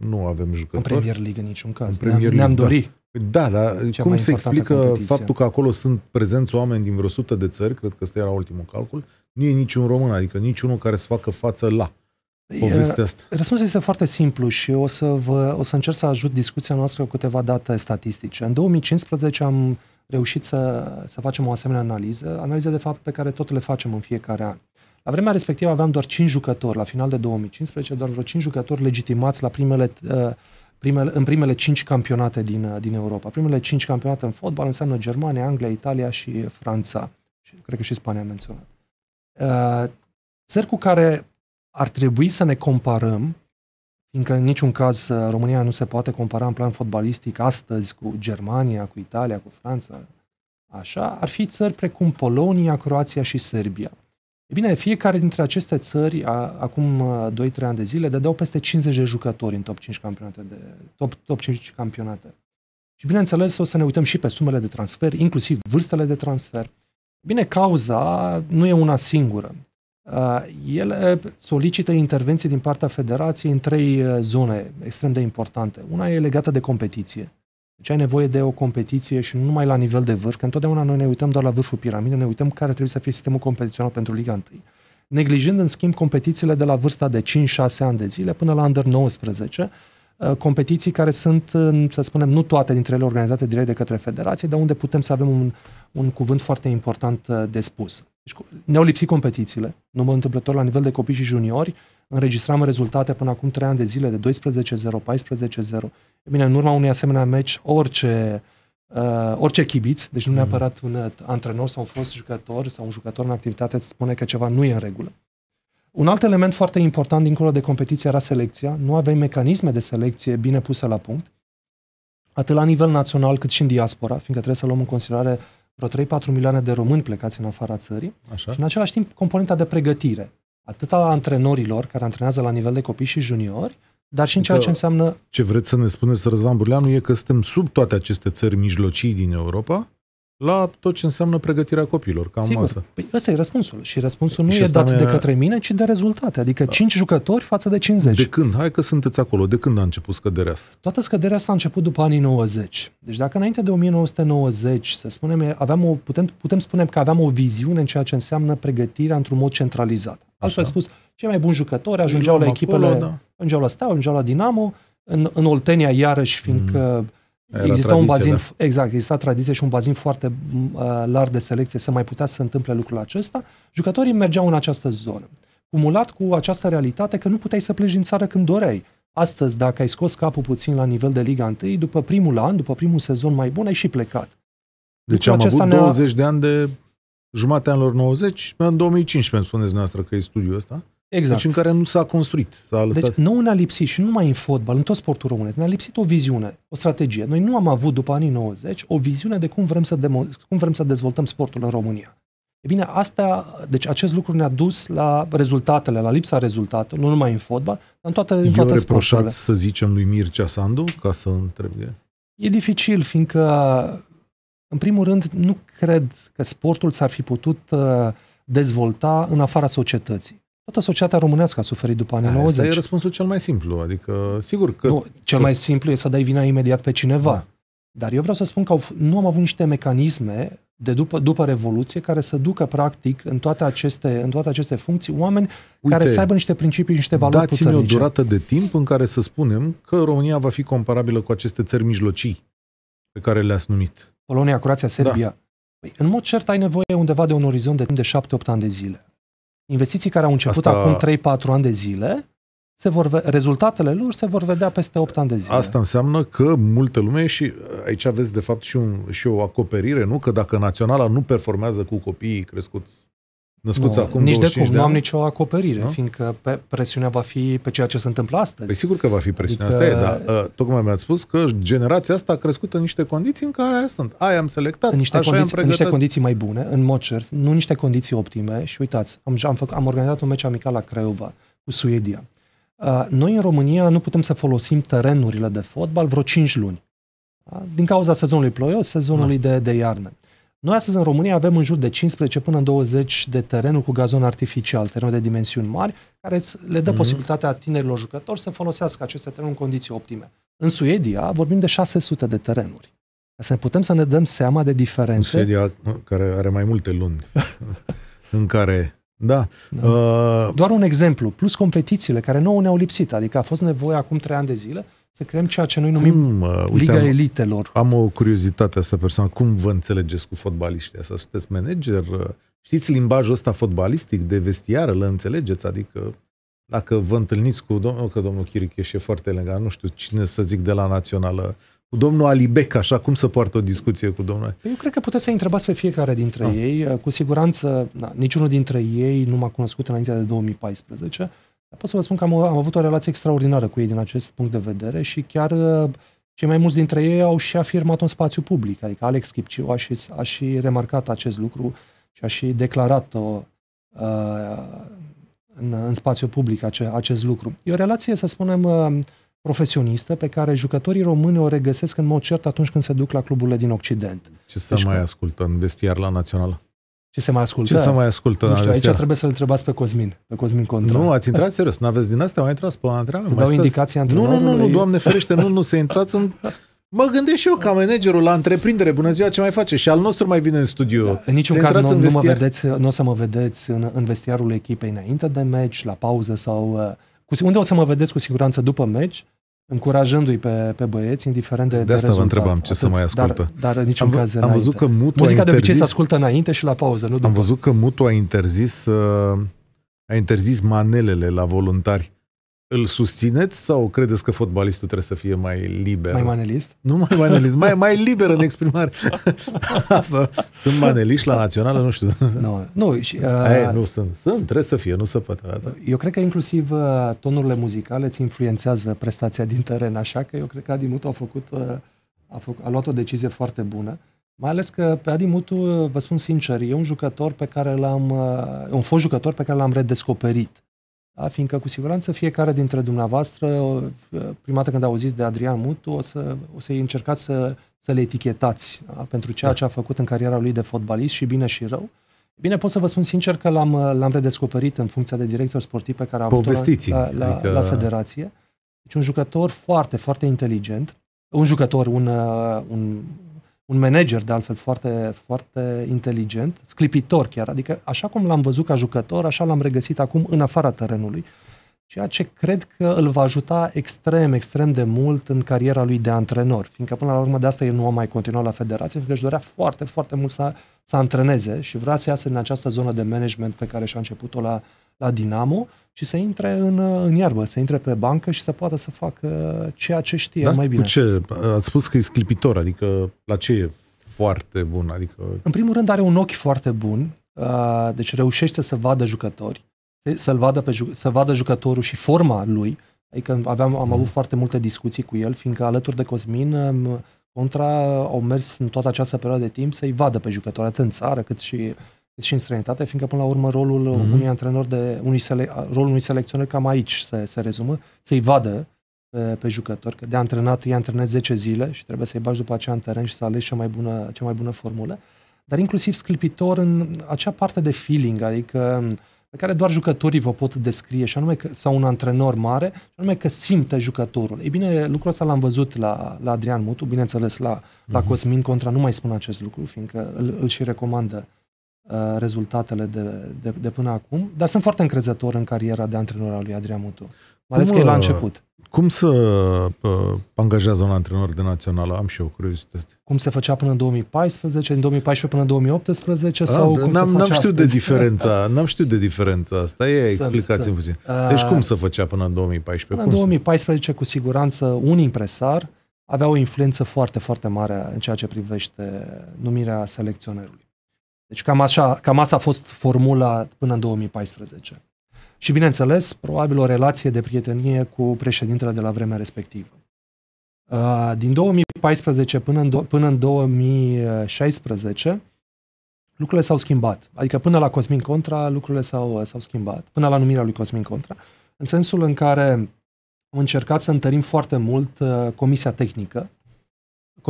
nu avem jucători. În Premier League în niciun caz. În Premier League, ne-am, da. ne dorit. Păi da, dar Cea cum se explică competiție? faptul că acolo sunt prezenți oameni din vreo sută de țări, cred că ăsta era ultimul calcul, nu e niciun român, adică niciunul care să facă față la povestea asta. Răspunsul este foarte simplu și o să, vă, o să încerc să ajut discuția noastră cu câteva date statistice. În 2015 am reușit să, să facem o asemenea analiză, analiză de fapt pe care tot le facem în fiecare an. La vremea respectivă aveam doar 5 jucători, la final de 2015, doar vreo 5 jucători legitimați la primele, ă, primele, în primele 5 campionate din, din Europa. Primele 5 campionate în fotbal înseamnă Germania, Anglia, Italia și Franța. Și cred că și Spania a menționat. Uh, țări cu care ar trebui să ne comparăm, fiindcă în niciun caz uh, România nu se poate compara în plan fotbalistic astăzi cu Germania, cu Italia, cu Franța, așa, ar fi țări precum Polonia, Croația și Serbia. E bine, fiecare dintre aceste țări, a, acum 2-3 uh, ani de zile, dădeau peste 50 de jucători în top 5 campionate. De, top, top 5 campionate. Și bineînțeles o să ne uităm și pe sumele de transfer, inclusiv vârstele de transfer. Bine, cauza nu e una singură. Uh, ele solicită intervenții din partea federației în trei uh, zone extrem de importante. Una e legată de competiție. Deci ai nevoie de o competiție și nu numai la nivel de vârf, că întotdeauna noi ne uităm doar la vârful piramidei, ne uităm care trebuie să fie sistemul competițional pentru Liga 1. Neglijând, în schimb, competițiile de la vârsta de 5-6 ani de zile până la Under 19, Uh, competiții care sunt, uh, să spunem, nu toate dintre ele organizate direct de către federație, dar unde putem să avem un, un cuvânt foarte important uh, de spus. Deci ne-au lipsit competițiile, numărul întâmplător la nivel de copii și juniori, înregistram rezultate până acum 3 ani de zile de 12-0, 14-0. bine, în urma unui asemenea meci, orice, uh, orice chibiți, deci nu mhm. neapărat un antrenor sau un fost jucător sau un jucător în activitate spune că ceva nu e în regulă. Un alt element foarte important dincolo de competiție era selecția. Nu avem mecanisme de selecție bine puse la punct, atât la nivel național cât și în diaspora, fiindcă trebuie să luăm în considerare vreo 3-4 milioane de români plecați în afara țării Așa. și în același timp componenta de pregătire, atât a antrenorilor care antrenează la nivel de copii și juniori, dar și în ceea da. ce înseamnă... Ce vreți să ne spuneți, Răzvan Burleanu, e că suntem sub toate aceste țări mijlocii din Europa, la tot ce înseamnă pregătirea copiilor, ca Sigur. masă. Păi ăsta e răspunsul. Și răspunsul nu și e dat de către mine, ci de rezultate. Adică da. 5 jucători față de 50. De când? Hai că sunteți acolo. De când a început scăderea asta? Toată scăderea asta a început după anii 90. Deci dacă înainte de 1990, să spunem, aveam o, putem, putem spune că aveam o viziune în ceea ce înseamnă pregătirea într-un mod centralizat. Altfel spus, cei mai buni jucători ajungeau la echipele, acolo, da. ajungeau la Steaua, ajungeau la Dinamo, în, în Oltenia iarăși, fiindcă mm era exista tradiție, un bazin, da. exact, exista tradiție și un bazin foarte mm, uh, larg de selecție să mai putea să se întâmple lucrul acesta, jucătorii mergeau în această zonă. Cumulat cu această realitate că nu puteai să pleci din țară când doreai. Astăzi, dacă ai scos capul puțin la nivel de Liga 1, după primul an, după primul sezon mai bun, ai și plecat. Deci Lucrul am avut 20 de ani de jumatea anilor 90, în 2015 îmi spuneți noastră că e studiul ăsta. Exact. Deci în care nu s-a construit. S-a deci lăsat... Deci nu ne-a lipsit și numai în fotbal, în tot sportul românesc, ne-a lipsit o viziune, o strategie. Noi nu am avut după anii 90 o viziune de cum vrem să, demo- cum vrem să dezvoltăm sportul în România. E bine, asta, deci acest lucru ne-a dus la rezultatele, la lipsa rezultatelor, nu numai în fotbal, dar în toate, în toate Eu reproșat să zicem lui Mircea Sandu, ca să întreb E dificil, fiindcă, în primul rând, nu cred că sportul s-ar fi putut uh, dezvolta în afara societății. Toată societatea românească a suferit după anii Aia, 90. Asta e răspunsul cel mai simplu, adică sigur că... Nu, cel mai simplu e să dai vina imediat pe cineva. Da. Dar eu vreau să spun că nu am avut niște mecanisme de după, după Revoluție care să ducă practic în toate aceste, în toate aceste funcții oameni Uite, care să aibă niște principii și niște valori dați puternice. Dați-mi o durată de timp în care să spunem că România va fi comparabilă cu aceste țări mijlocii pe care le-ați numit. Polonia, Croația, da. Serbia. Da. Păi, în mod cert ai nevoie undeva de un orizont de timp de 7-8 ani de zile. Investiții care au început Asta... acum 3-4 ani de zile, se vor, ve- rezultatele lor se vor vedea peste 8 ani de zile. Asta înseamnă că multă lume și aici aveți de fapt și, un, și o acoperire, nu? Că dacă naționala nu performează cu copiii crescuți născuți nu, acum Nici de cum, de nu am nicio acoperire, da? fiindcă pe, presiunea va fi pe ceea ce se întâmplă astăzi. Păi sigur că va fi presiunea, adică... asta e, adică dar uh, tocmai mi-ați spus că generația asta a crescut în niște condiții în care sunt. Aia am selectat, în niște așa condiții, am pregătat. În niște condiții mai bune, în mod cert, nu niște condiții optime și uitați, am, am, făc, am organizat un meci amical la Craiova cu Suedia. Uh, noi în România nu putem să folosim terenurile de fotbal vreo 5 luni. Uh, Din cauza sezonului ploios, sezonului da. de, de iarnă. Noi astăzi în România avem în jur de 15 până în 20 de terenuri cu gazon artificial, terenuri de dimensiuni mari, care le dă mm-hmm. posibilitatea tinerilor jucători să folosească aceste terenuri în condiții optime. În Suedia vorbim de 600 de terenuri. să putem să ne dăm seama de diferențe. În Suedia, care are mai multe luni, în care da. da. Uh... Doar un exemplu, plus competițiile care nouă ne-au lipsit, adică a fost nevoie acum trei ani de zile să creăm ceea ce noi numim cum, uh, uite, Liga am, Elitelor. Am o curiozitate asta persoană. Cum vă înțelegeți cu fotbaliștii asta? Sunteți manager? Uh, știți limbajul ăsta fotbalistic de vestiară? Îl înțelegeți? Adică dacă vă întâlniți cu domnul, că domnul Chiricheș e foarte elegant, nu știu cine să zic de la națională, cu domnul Alibec, așa cum să poartă o discuție cu domnul? Eu cred că puteți să întrebați pe fiecare dintre ah. ei. Uh, cu siguranță, da, niciunul dintre ei nu m-a cunoscut înainte de 2014. Pot să vă spun că am, am avut o relație extraordinară cu ei din acest punct de vedere și chiar uh, cei mai mulți dintre ei au și afirmat un spațiu public. Adică Alex Chipciu a și, a și remarcat acest lucru și a și declarat uh, în, în spațiu public ace, acest lucru. E o relație, să spunem, uh, profesionistă pe care jucătorii români o regăsesc în mod cert atunci când se duc la cluburile din Occident. Ce să deci mai ascultă în vestiar la național? Ce se mai ascultă? Ce se mai ascultă? Nu știu, aici seara. trebuie să-l întrebați pe Cosmin, pe Cosmin Contra. Nu, ați intrat serios, Nu aveți din astea, mai intrați pe la antrenament. Să dau stați... Nu, nu, nu, nu, doamne ferește, nu, nu, să intrați în... Mă gândesc și eu ca managerul la întreprindere, bună ziua, ce mai face? Și al nostru mai vine în studio. Da. În niciun caz nu, nu, mă vedeți, nu o să mă vedeți în, în vestiarul echipei înainte de meci, la pauză sau... Uh, cu, unde o să mă vedeți cu siguranță după meci încurajându-i pe, pe băieți, indiferent de, de, asta de vă întrebam, ce Atât, să mai ascultă. Dar, dar niciun am, caz Am văzut că Mutu Muzica a interzis, de obicei se ascultă înainte și la pauză, nu după. Am văzut că Mutu a interzis, uh, a interzis manelele la voluntari îl susțineți sau credeți că fotbalistul trebuie să fie mai liber? Mai manelist? Nu mai manelist, mai, mai liber în exprimare. sunt maneliști la națională, nu știu. Nu, nu. Și, uh, Aia, nu sunt, sunt, trebuie să fie, nu se poate. Da, da. Eu cred că inclusiv uh, tonurile muzicale îți influențează prestația din teren, așa că eu cred că Adimutu a făcut, uh, a, făcut, a luat o decizie foarte bună. Mai ales că pe Adimutu, uh, vă spun sincer, e un jucător pe care l-am, uh, un fost jucător pe care l-am redescoperit fiindcă cu siguranță fiecare dintre dumneavoastră, prima dată când auziți de Adrian Mutu, o să, o să încercați să, să le etichetați da? pentru ceea da. ce a făcut în cariera lui de fotbalist și bine și rău. Bine, pot să vă spun sincer că l-am, l-am redescoperit în funcția de director sportiv pe care a avut la, la, adică... la federație. Deci un jucător foarte, foarte inteligent, un jucător, un, un un manager de altfel foarte, foarte inteligent, sclipitor chiar, adică așa cum l-am văzut ca jucător, așa l-am regăsit acum în afara terenului, ceea ce cred că îl va ajuta extrem, extrem de mult în cariera lui de antrenor, fiindcă până la urmă de asta el nu a mai continuat la federație, fiindcă își dorea foarte, foarte mult să, să antreneze și vrea să iasă în această zonă de management pe care și-a început-o la, la Dinamo și să intre în, în iarbă, să intre pe bancă și să poată să facă uh, ceea ce știe da? mai bine. ce? Ați spus că e sclipitor, adică la ce e foarte bun? Adică... În primul rând are un ochi foarte bun, uh, deci reușește să vadă jucători, să-l vadă, pe, să vadă jucătorul și forma lui, adică aveam, am mm. avut foarte multe discuții cu el, fiindcă alături de Cosmin um, contra au mers în toată această perioadă de timp să-i vadă pe jucători, atât în țară cât și și în străinătate, fiindcă până la urmă rolul mm-hmm. unui antrenor, de, unui sele, rolul unui selecționer cam aici se, se rezumă, să-i vadă pe, pe jucători, că de antrenat îi antrenezi 10 zile și trebuie să-i bagi după aceea în teren și să alegi cea mai bună, cea mai bună formulă, dar inclusiv sclipitor în acea parte de feeling, adică pe care doar jucătorii vă pot descrie, și anume că, sau un antrenor mare, și anume că simte jucătorul. Ei bine, lucrul ăsta l-am văzut la, la Adrian Mutu, bineînțeles la, la mhm. Cosmin Contra, nu mai spun acest lucru, fiindcă îl, îl și recomandă Uh, rezultatele de, de, de până acum, dar sunt foarte încrezător în cariera de antrenor al lui Adrian Mutu, mai ales că e la uh, început. Cum să uh, angajează un antrenor de națională? Am și eu curiozitate. Cum se făcea până în 2014, din 2014 până în 2018 A, ah, sau cum n-am, se n-am știut de diferența, n-am știut de diferența asta. E, explicați-mi puțin. Deci cum se făcea până în 2014? Până în 2014, se... cu siguranță, un impresar avea o influență foarte, foarte mare în ceea ce privește numirea selecționerului. Deci cam, așa, cam asta a fost formula până în 2014. Și bineînțeles, probabil o relație de prietenie cu președintele de la vremea respectivă. Uh, din 2014 până în, până în 2016, lucrurile s-au schimbat. Adică până la Cosmin Contra, lucrurile s-au, uh, s-au schimbat. Până la numirea lui Cosmin Contra. În sensul în care am încercat să întărim foarte mult uh, comisia tehnică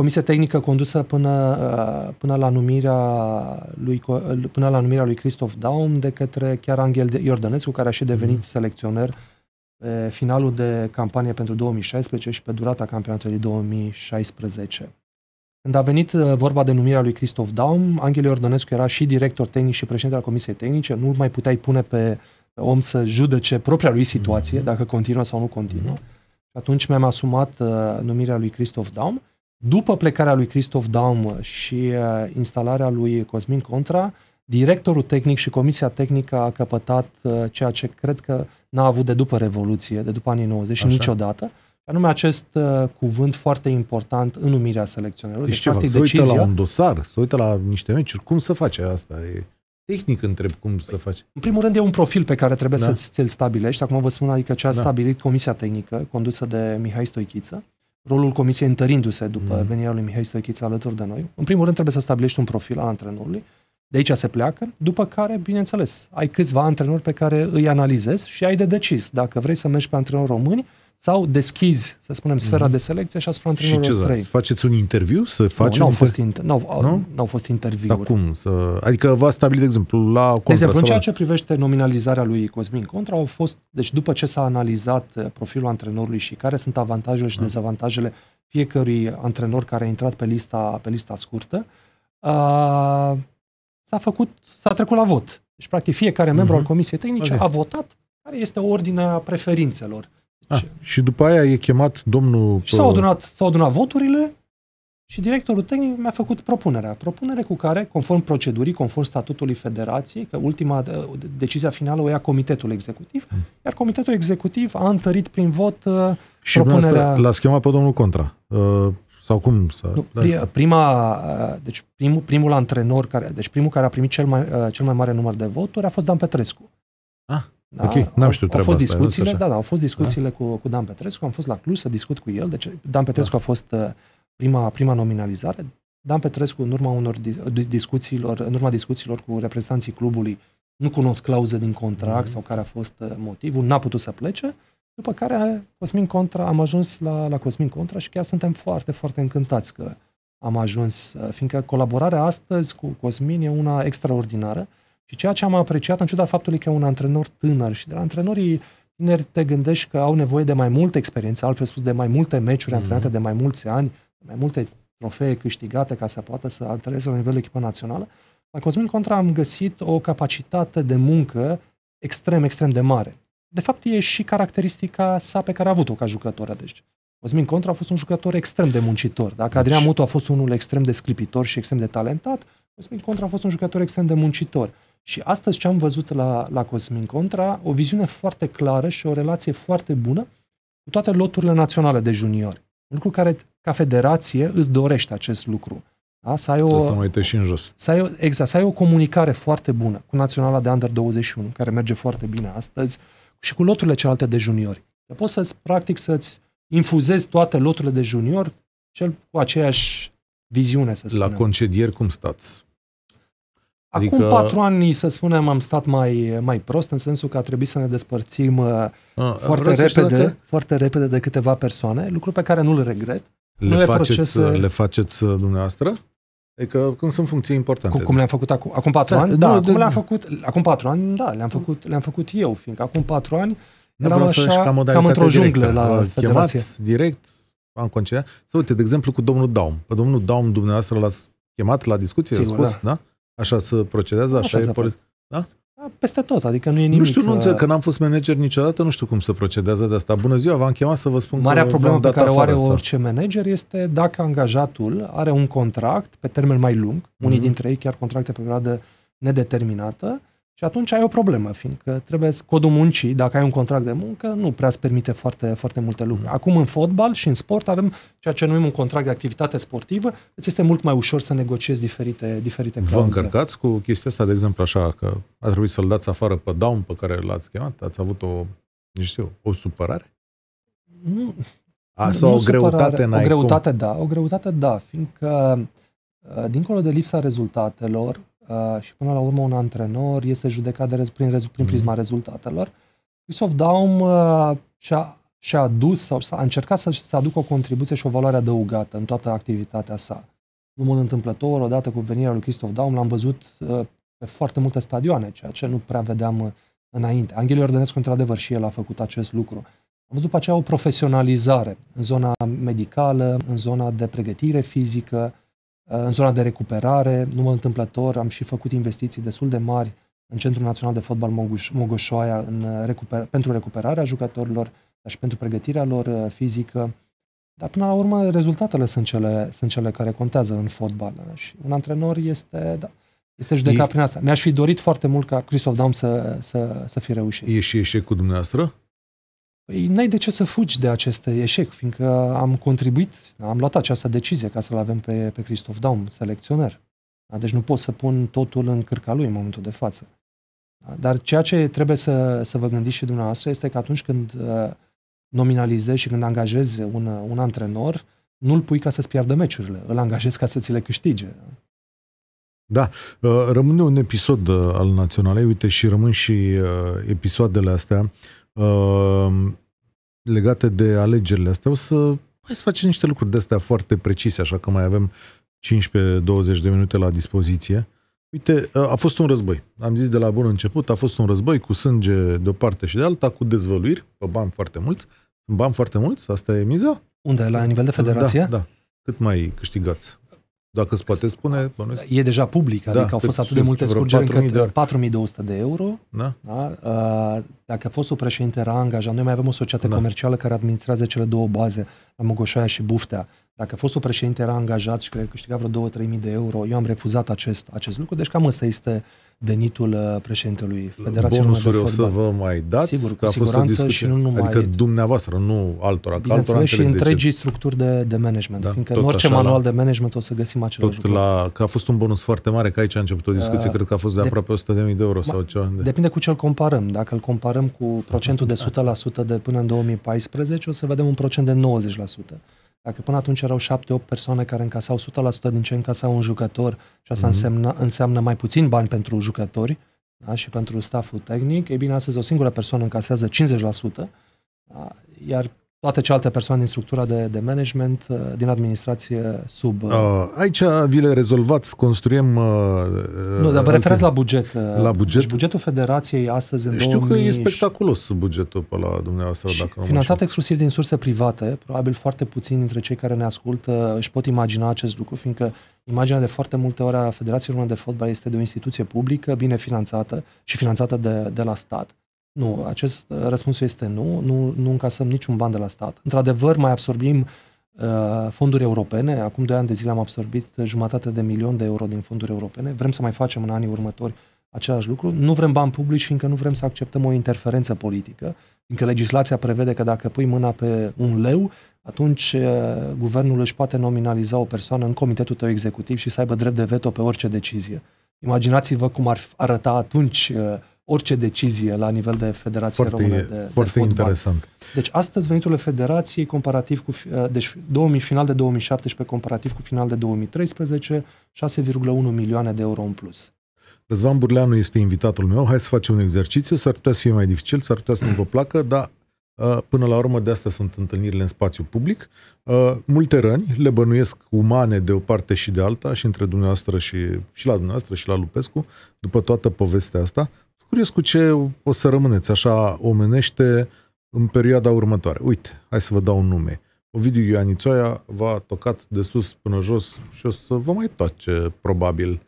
comisie tehnică condusă până, uh, până, la numirea lui, uh, până la numirea lui Christoph Daum de către chiar Angel Iordănescu, care a și devenit mm. selecționer pe finalul de campanie pentru 2016 și pe durata campionatului 2016. Când a venit uh, vorba de numirea lui Christoph Daum, Angel Iordănescu era și director tehnic și președinte al Comisiei Tehnice, nu mai puteai pune pe om să judece propria lui situație, mm-hmm. dacă continuă sau nu continuă. Mm-hmm. Atunci mi-am asumat uh, numirea lui Christoph Daum după plecarea lui Christoph Daum și uh, instalarea lui Cosmin Contra, directorul tehnic și comisia tehnică a căpătat uh, ceea ce cred că n-a avut de după Revoluție, de după anii 90 Așa. niciodată, anume acest uh, cuvânt foarte important în numirea selecționerilor. Deci, deci ceva, practic, se uită la un dosar, se uită la niște meciuri, cum să face asta? E tehnic întreb cum să păi, faci. În primul rând e un profil pe care trebuie da. să ți-l stabilești. Acum vă spun, adică ce a da. stabilit Comisia Tehnică, condusă de Mihai Stoichiță rolul comisiei întărindu-se după mm. venirea lui Mihai Stoichiț alături de noi. În primul rând trebuie să stabilești un profil al antrenorului, de aici se pleacă, după care, bineînțeles, ai câțiva antrenori pe care îi analizezi și ai de decis dacă vrei să mergi pe antrenori români sau deschizi, să spunem, sfera mm-hmm. de selecție și asupra antrenorilor străini. Și ce faceți un interviu? Să faci nu, un fost inter... n-au, nu? n-au fost interviuri. Dar cum? Să... Adică v-ați stabilit, de exemplu, la Contra? De exemplu, sau... în ceea ce privește nominalizarea lui Cosmin Contra, au fost, deci după ce s-a analizat eh, profilul antrenorului și care sunt avantajele și mm. dezavantajele fiecărui antrenor care a intrat pe lista, pe lista scurtă, a, s-a făcut, s-a trecut la vot. Deci, practic, fiecare membru mm-hmm. al mhm. Comisiei Tehnice okay. a votat care este ordinea preferințelor Ah, și după aia e chemat domnul... Și s-au adunat, s-au adunat voturile și directorul tehnic mi-a făcut propunerea. Propunere cu care, conform procedurii, conform statutului federației, că ultima decizia finală o ia comitetul executiv, hmm. iar comitetul executiv a întărit prin vot uh, și propunerea... Și l-a chemat pe domnul Contra. Uh, sau cum să... Nu, da. prima, uh, deci primul, primul antrenor, care, deci primul care a primit cel mai, cel mai mare număr de voturi a fost Dan Petrescu. Ah. Da? Ok, n-am știut treaba au fost asta, discuțiile, asta. Da, da, au fost discuțiile da? cu, cu Dan Petrescu, am fost la Cluj să discut cu el. Deci Dan da. Petrescu da. a fost uh, prima, prima nominalizare. Dan Petrescu, în urma, unor discuțiilor, în urma discuțiilor cu reprezentanții clubului, nu cunosc clauze din contract mm-hmm. sau care a fost uh, motivul, n-a putut să plece. După care Cosmin Contra, am ajuns la, la Cosmin Contra și chiar suntem foarte, foarte încântați că am ajuns, uh, fiindcă colaborarea astăzi cu Cosmin e una extraordinară. Și ceea ce am apreciat, în ciuda faptului că e un antrenor tânăr și de la antrenorii tineri te gândești că au nevoie de mai multă experiență, altfel spus, de mai multe meciuri mm-hmm. antrenate de mai mulți ani, de mai multe trofee câștigate ca să poată să antreneze la nivel de echipă națională. La Cosmin Contra am găsit o capacitate de muncă extrem, extrem de mare. De fapt, e și caracteristica sa pe care a avut-o ca jucător. Deci, Cosmin Contra a fost un jucător extrem de muncitor. Dacă deci- Adrian Mutu a fost unul extrem de sclipitor și extrem de talentat, Cosmin Contra a fost un jucător extrem de muncitor. Și astăzi ce am văzut la, la Cosmin Contra, o viziune foarte clară și o relație foarte bună cu toate loturile naționale de juniori. Un lucru care, ca federație, îți dorește acest lucru. Da? Să ai o, să mai te și în jos. Să ai o, exact, să ai o comunicare foarte bună cu naționala de Under-21, care merge foarte bine astăzi, și cu loturile celelalte de juniori. Să poți să-ți, practic, să-ți infuzezi toate loturile de junior, cel cu aceeași viziune, să spunem. La concedieri cum stați? Adică... Acum patru ani, să spunem, am stat mai, mai prost, în sensul că a trebuit să ne despărțim uh, A, ah, foarte, repede, dacă... foarte repede de câteva persoane, lucru pe care nu-l regret. Le, nu faceți, procese... le faceți uh, dumneavoastră? Adică când sunt funcții importante. Cum, cum da. le-am făcut acum, acum patru da, ani? Da, nu, de... le-am făcut, acum patru ani, da, le-am făcut, le-am făcut eu, fiindcă acum patru ani nu eram așa, ca cam într-o junglă la federație. direct, am concediat. Să uite, de exemplu, cu domnul Daum. Pe domnul Daum dumneavoastră l-ați chemat la discuție, Sigur, a spus, da? da? Așa se procedează? Așa, așa e păr- da? da? Peste tot, adică nu e nimic. Nu știu, nu uh, înțeleg, că n-am fost manager niciodată, nu știu cum se procedează de asta. Bună ziua, v-am chemat să vă spun Marea că problemă pe care o are sau... orice manager este dacă angajatul are un contract pe termen mai lung, mm-hmm. unii mhm. dintre ei chiar contracte pe perioadă nedeterminată, și atunci ai o problemă, fiindcă trebuie codul muncii, dacă ai un contract de muncă, nu prea îți permite foarte, foarte multe lucruri. Acum în fotbal și în sport avem ceea ce numim un contract de activitate sportivă, îți este mult mai ușor să negociezi diferite, diferite clauze. Vă încărcați cu chestia asta, de exemplu, așa, că a trebuit să-l dați afară pe down pe care l-ați chemat? Ați avut o, nu știu, o supărare? Nu. A, sau nu o greutate în O greutate, cum? da. O greutate, da, fiindcă uh, dincolo de lipsa rezultatelor, Uh, și până la urmă un antrenor este judecat de, prin, prin, prin mhm. prisma mm-hmm. rezultatelor. Christoph Daum uh, și-a, și-a adus sau a încercat să, să aducă o contribuție și o valoare adăugată în toată activitatea sa. În mod întâmplător, odată cu venirea lui Christoph Daum, l-am văzut uh, pe foarte multe stadioane, ceea ce nu prea vedeam uh, înainte. Anghelie Ordănescu, într-adevăr, și el a făcut acest lucru. Am văzut după aceea o profesionalizare în zona medicală, în zona de pregătire fizică, Uh, în zona de recuperare. Nu mă întâmplător, am și făcut investiții destul de mari în Centrul Național de Fotbal Mogoșoaia în uh, recuper- pentru recuperarea jucătorilor, dar și pentru pregătirea lor uh, fizică. Dar până la urmă, rezultatele sunt cele, sunt cele care contează în fotbal. Și un antrenor este, da, este judecat e... prin asta. Mi-aș fi dorit foarte mult ca Christoph Daum să, să, să fi reușit. E și eșec cu dumneavoastră? Păi n-ai de ce să fugi de acest eșec, fiindcă am contribuit, am luat această decizie ca să-l avem pe, pe Christoph Daum, selecționer. Da, deci nu pot să pun totul în cârca lui în momentul de față. Da, dar ceea ce trebuie să, să vă gândiți și dumneavoastră este că atunci când uh, nominalizezi și când angajezi un, un antrenor, nu-l pui ca să-ți piardă meciurile, îl angajezi ca să ți le câștige. Da, uh, rămâne un episod uh, al Naționalei, uite și rămân și episoadele astea legate de alegerile astea, o să mai să facem niște lucruri de-astea foarte precise, așa că mai avem 15-20 de minute la dispoziție. Uite, a fost un război. Am zis de la bun început, a fost un război cu sânge de o parte și de alta, cu dezvăluiri, pe bani foarte mulți. bani foarte mulți, asta e miza. Unde? La nivel de da, federație? Da, da. Cât mai câștigați? dacă îți poate spune, bănuiesc. E deja public, da, adică da, au fost deci atât de multe scurgeri încât 4200 de euro. Da. Da? Uh, dacă a fost o președinte era angajat, noi mai avem o societate da. comercială care administrează cele două baze, la Mogoșoaia și Buftea. Dacă fostul președinte era angajat și cred că câștiga vreo 2-3 mii de euro, eu am refuzat acest, acest lucru, deci cam ăsta este venitul uh, președintelui Federației Fotbal. o să vă mai dați, Sigur, că a fost o discuție. Și nu numai, adică dumneavoastră, nu altora. altora și întregii structuri de, de management, da, fiindcă în orice manual la, de management o să găsim acel. tot lucru. La, că a fost un bonus foarte mare, că aici a început o discuție, uh, cred că a fost de, de aproape 100.000 de euro ma, sau ceva. De... Depinde cu ce îl comparăm. Dacă îl comparăm cu procentul de 100% de până în 2014, o să vedem un procent de 90%. Dacă până atunci erau 7-8 persoane care încasau 100% din ce încasau un jucător și asta mm-hmm. însemna, înseamnă mai puțin bani pentru jucători da, și pentru stafful tehnic, e bine, astăzi o singură persoană încasează 50%, da, iar toate celelalte persoane din structura de, de management, uh, din administrație sub... Uh, uh, aici vi le rezolvați, construim... Nu, dar vă referiți la buget. La buget? Deci bugetul Federației astăzi în Știu 2000... că e spectaculos bugetul pe la dumneavoastră. Și dacă finanțat exclusiv din surse private, probabil foarte puțini dintre cei care ne ascultă își pot imagina acest lucru, fiindcă imaginea de foarte multe ori a Federației Române de Fotbal este de o instituție publică, bine finanțată și finanțată de, de la stat nu, acest uh, răspuns este nu, nu, nu încasăm niciun ban de la stat. Într-adevăr, mai absorbim uh, fonduri europene, acum 2 ani de zile am absorbit jumătate de milion de euro din fonduri europene, vrem să mai facem în anii următori același lucru, nu vrem bani publici fiindcă nu vrem să acceptăm o interferență politică, fiindcă legislația prevede că dacă pui mâna pe un leu, atunci uh, guvernul își poate nominaliza o persoană în comitetul tău executiv și să aibă drept de veto pe orice decizie. Imaginați-vă cum ar arăta atunci uh, orice decizie la nivel de Federație foarte, Română de Foarte de fotbal. interesant. Deci astăzi veniturile Federației comparativ cu, eh, deci 2000, final de 2017 comparativ cu final de 2013, 6,1 milioane de euro în plus. Răzvan Burleanu este invitatul meu, hai să facem un exercițiu, s-ar putea să fie mai dificil, s-ar putea să nu vă placă, dar eh, Până la urmă, de asta sunt întâlnirile în spațiu public. Eh, multe răni, le bănuiesc umane de o parte și de alta, și între dumneavoastră și, și la dumneavoastră și la Lupescu, după toată povestea asta curios cu ce o să rămâneți așa omenește în perioada următoare. Uite, hai să vă dau un nume. Ovidiu Ianițoia v-a tocat de sus până jos și o să vă mai toace, probabil.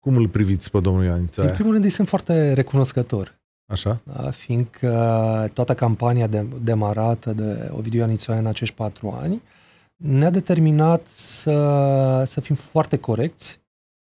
Cum îl priviți pe domnul Ianițoia? În primul rând îi sunt foarte recunoscător. Așa? Da, fiindcă toată campania de, demarată de Ovidiu Ianițoia în acești patru ani ne-a determinat să, să fim foarte corecți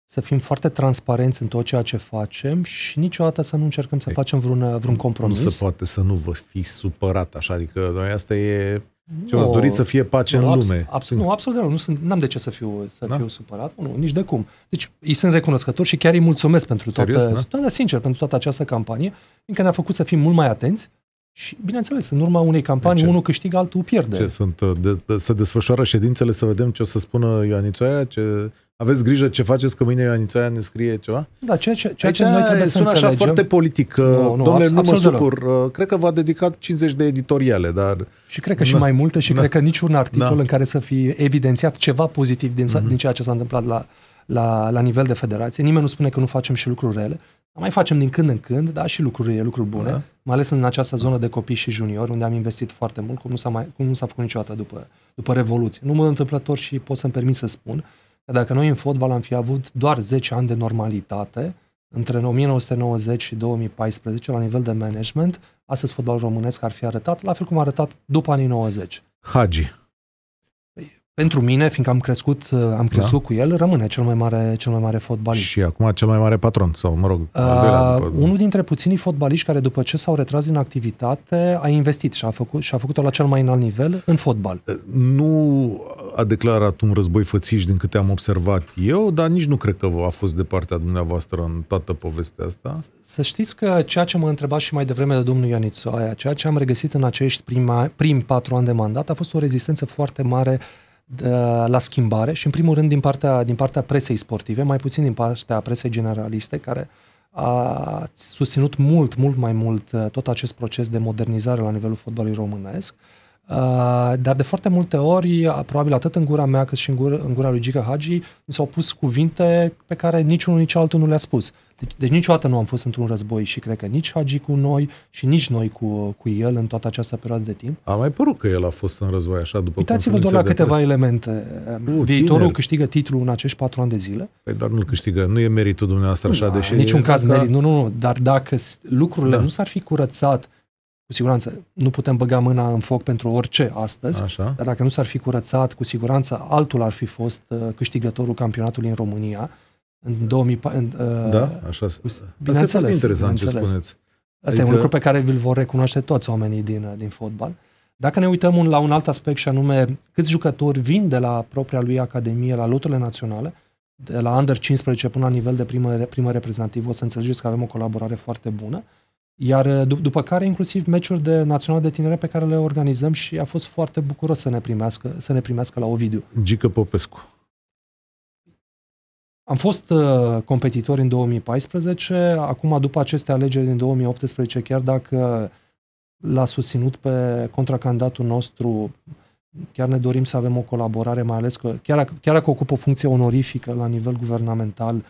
să fim foarte transparenți în tot ceea ce facem și niciodată să nu încercăm să facem vreun, uh, vreun compromis. Nu se poate să nu vă fi supărat așa, adică doamne, asta e ce v ați dorit să fie pace nu, în lume. Absolut, nu, absolut deloc. Nu sunt, n-am de ce să fiu, să da? fiu supărat. Nu, nici de cum. Deci îi sunt recunoscător și chiar îi mulțumesc pentru Serios, toată, da? Da, da? sincer, pentru toată această campanie, fiindcă ne-a făcut să fim mult mai atenți și, bineînțeles, în urma unei campanii, ce? unul câștigă, altul pierde. Ce sunt, uh, de, de, se desfășoară ședințele să vedem ce o să spună Ioanițoia? ce, aveți grijă ce faceți, că mâine Ioanițoia ne scrie ceva? Da, ceea ce, ceea ce noi trebuie sună să înțelegem. așa foarte politic. Nu, nu, Domnule, nu mă supur. Deloc. Uh, cred că v-a dedicat 50 de editoriale, dar... Și cred că da. și mai multe și da. cred că niciun articol da. în care să fie evidențiat ceva pozitiv din, mm-hmm. din ceea ce s-a întâmplat la, la, la nivel de federație. Nimeni nu spune că nu facem și lucruri rele. Mai facem din când în când, da, și lucruri, lucruri bune, da. mai ales în această zonă de copii și juniori, unde am investit foarte mult, cum nu s-a, mai, cum nu s-a făcut niciodată după, după Revoluție. Nu mă întâmplător și pot să-mi permit să spun, dacă noi în fotbal am fi avut doar 10 ani de normalitate, între 1990 și 2014, la nivel de management, astăzi fotbalul românesc ar fi arătat la fel cum a arătat după anii 90. Hagi pentru mine, fiindcă am crescut, uh, am da. crescut da. cu el, rămâne cel mai mare, cel mai mare fotbalist. Și acum cel mai mare patron, sau mă rog, uh, după... unul dintre puținii fotbaliști care după ce s-au retras din activitate a investit și a făcut și a făcut la cel mai înalt nivel în fotbal. Uh, nu a declarat un război fățiș din câte am observat eu, dar nici nu cred că a fost de partea dumneavoastră în toată povestea asta. Să știți că ceea ce mă întrebat și mai devreme de domnul Ianițu, aia, ceea ce am regăsit în acești prima, prim patru ani de mandat a fost o rezistență foarte mare la schimbare și în primul rând din partea, din partea presei sportive, mai puțin din partea presei generaliste, care a susținut mult, mult mai mult uh, tot acest proces de modernizare la nivelul fotbalului românesc. Uh, Uh, dar de foarte multe ori, probabil atât în gura mea cât și în gura, în gura lui Gica Hagi, mi s-au pus cuvinte pe care niciunul, nici altul nu le-a spus. Deci, deci niciodată nu am fost într-un război și cred că nici Hagi cu noi și nici noi cu, cu el în toată această perioadă de timp. A mai părut că el a fost în război așa după Uitați-vă doar la câteva pres. elemente. Nu, uh, Viitorul tineri. câștigă titlul în acești patru ani de zile. Păi dar nu-l câștigă, nu e meritul dumneavoastră așa, da, deși... Niciun caz ca... merit, nu, nu, nu, dar dacă lucrurile da. nu s-ar fi curățat cu siguranță, nu putem băga mâna în foc pentru orice astăzi, Așa. dar dacă nu s-ar fi curățat, cu siguranță altul ar fi fost uh, câștigătorul campionatului în România. În 2004, uh, da, așa. bineînțeles. Asta e interesant ce spuneți. Asta adică... e un adică- lucru pe care vi-l vor recunoaște toți oamenii din, uh, din fotbal. Dacă ne uităm un, la un alt aspect și anume câți jucători vin de la propria lui academie la loturile naționale, de la under 15 până la nivel de primă, primă reprezentativă, o să înțelegeți că avem o colaborare foarte bună. Uh, iar uh, după care inclusiv meciuri de național de tineret pe care le organizăm și a fost foarte bucuros să ne primească, să ne primească la Ovidiu. Gică Popescu. Am fost uh, competitori în 2014, acum după aceste alegeri din 2018, chiar dacă l-a susținut pe contracandatul nostru, chiar ne dorim să avem o colaborare, mai ales că chiar, chiar dacă ocupă o funcție onorifică la nivel guvernamental, uh,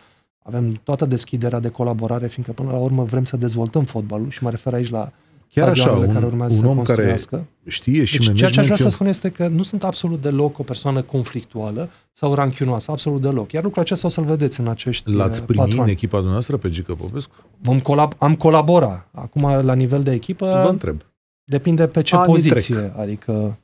avem toată deschiderea de colaborare, fiindcă până la urmă vrem să dezvoltăm fotbalul și mă refer aici la Chiar așa, un, care urmează un om să care știe și deci, ceea ce aș vrea să spun este că nu sunt absolut deloc o persoană conflictuală sau ranchiunoasă, absolut deloc. Iar lucrul acesta o să-l vedeți în acești L-ați uh, primit în echipa dumneavoastră pe Gică Popescu? Vom colab- am colabora. Acum, la nivel de echipă... Vă întreb. Depinde pe ce Anii poziție. Trec. Adică...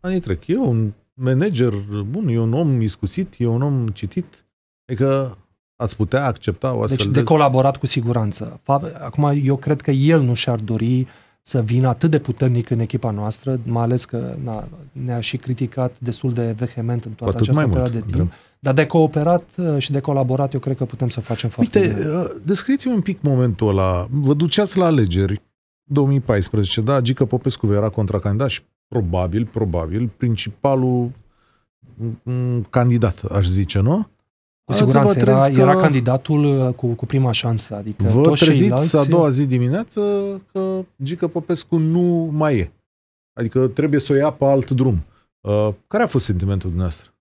Anii trec. E un manager bun, e un om iscusit, e un om citit. Adică ați putea accepta o deci astfel deci, de... de colaborat cu siguranță. Acum, eu cred că el nu și-ar dori să vină atât de puternic în echipa noastră, mai ales că na, ne-a și criticat destul de vehement în toată această perioadă de timp. Andrei. Dar de cooperat uh, și de colaborat, eu cred că putem să facem foarte Uite, bine. Uh, descriți mi un pic momentul ăla. Vă duceați la alegeri 2014, da? Gică Popescu era contracandidat și probabil, probabil, principalul mm, mm, candidat, aș zice, nu? Cu siguranță era, că... era candidatul uh, cu, cu prima șansă. Adică vă toți treziți ceilalți... a doua zi dimineață că Gică Popescu nu mai e. Adică trebuie să o ia pe alt drum. Uh, care a fost sentimentul dumneavoastră?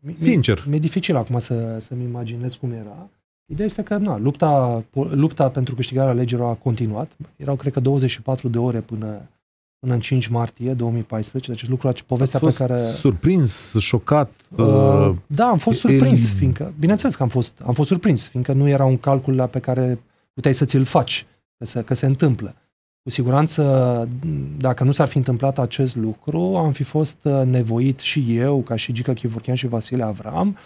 Mi, Sincer. Mi-e dificil acum să, să-mi imaginez cum era. Ideea este că na, lupta, lupta pentru câștigarea alegerilor a continuat. Erau, cred că, 24 de ore până până în 5 martie 2014, deci lucrul acesta, povestea fost pe care... surprins, șocat? Uh, uh da, am fost surprins, el... fiindcă, bineînțeles că am fost, am fost surprins, fiindcă nu era un calcul la pe care puteai să ți-l faci, că se, că se întâmplă. Cu siguranță, dacă nu s-ar fi întâmplat acest lucru, am fi fost uh, nevoit și eu, ca și Gică Chivurchean și Vasile Avram,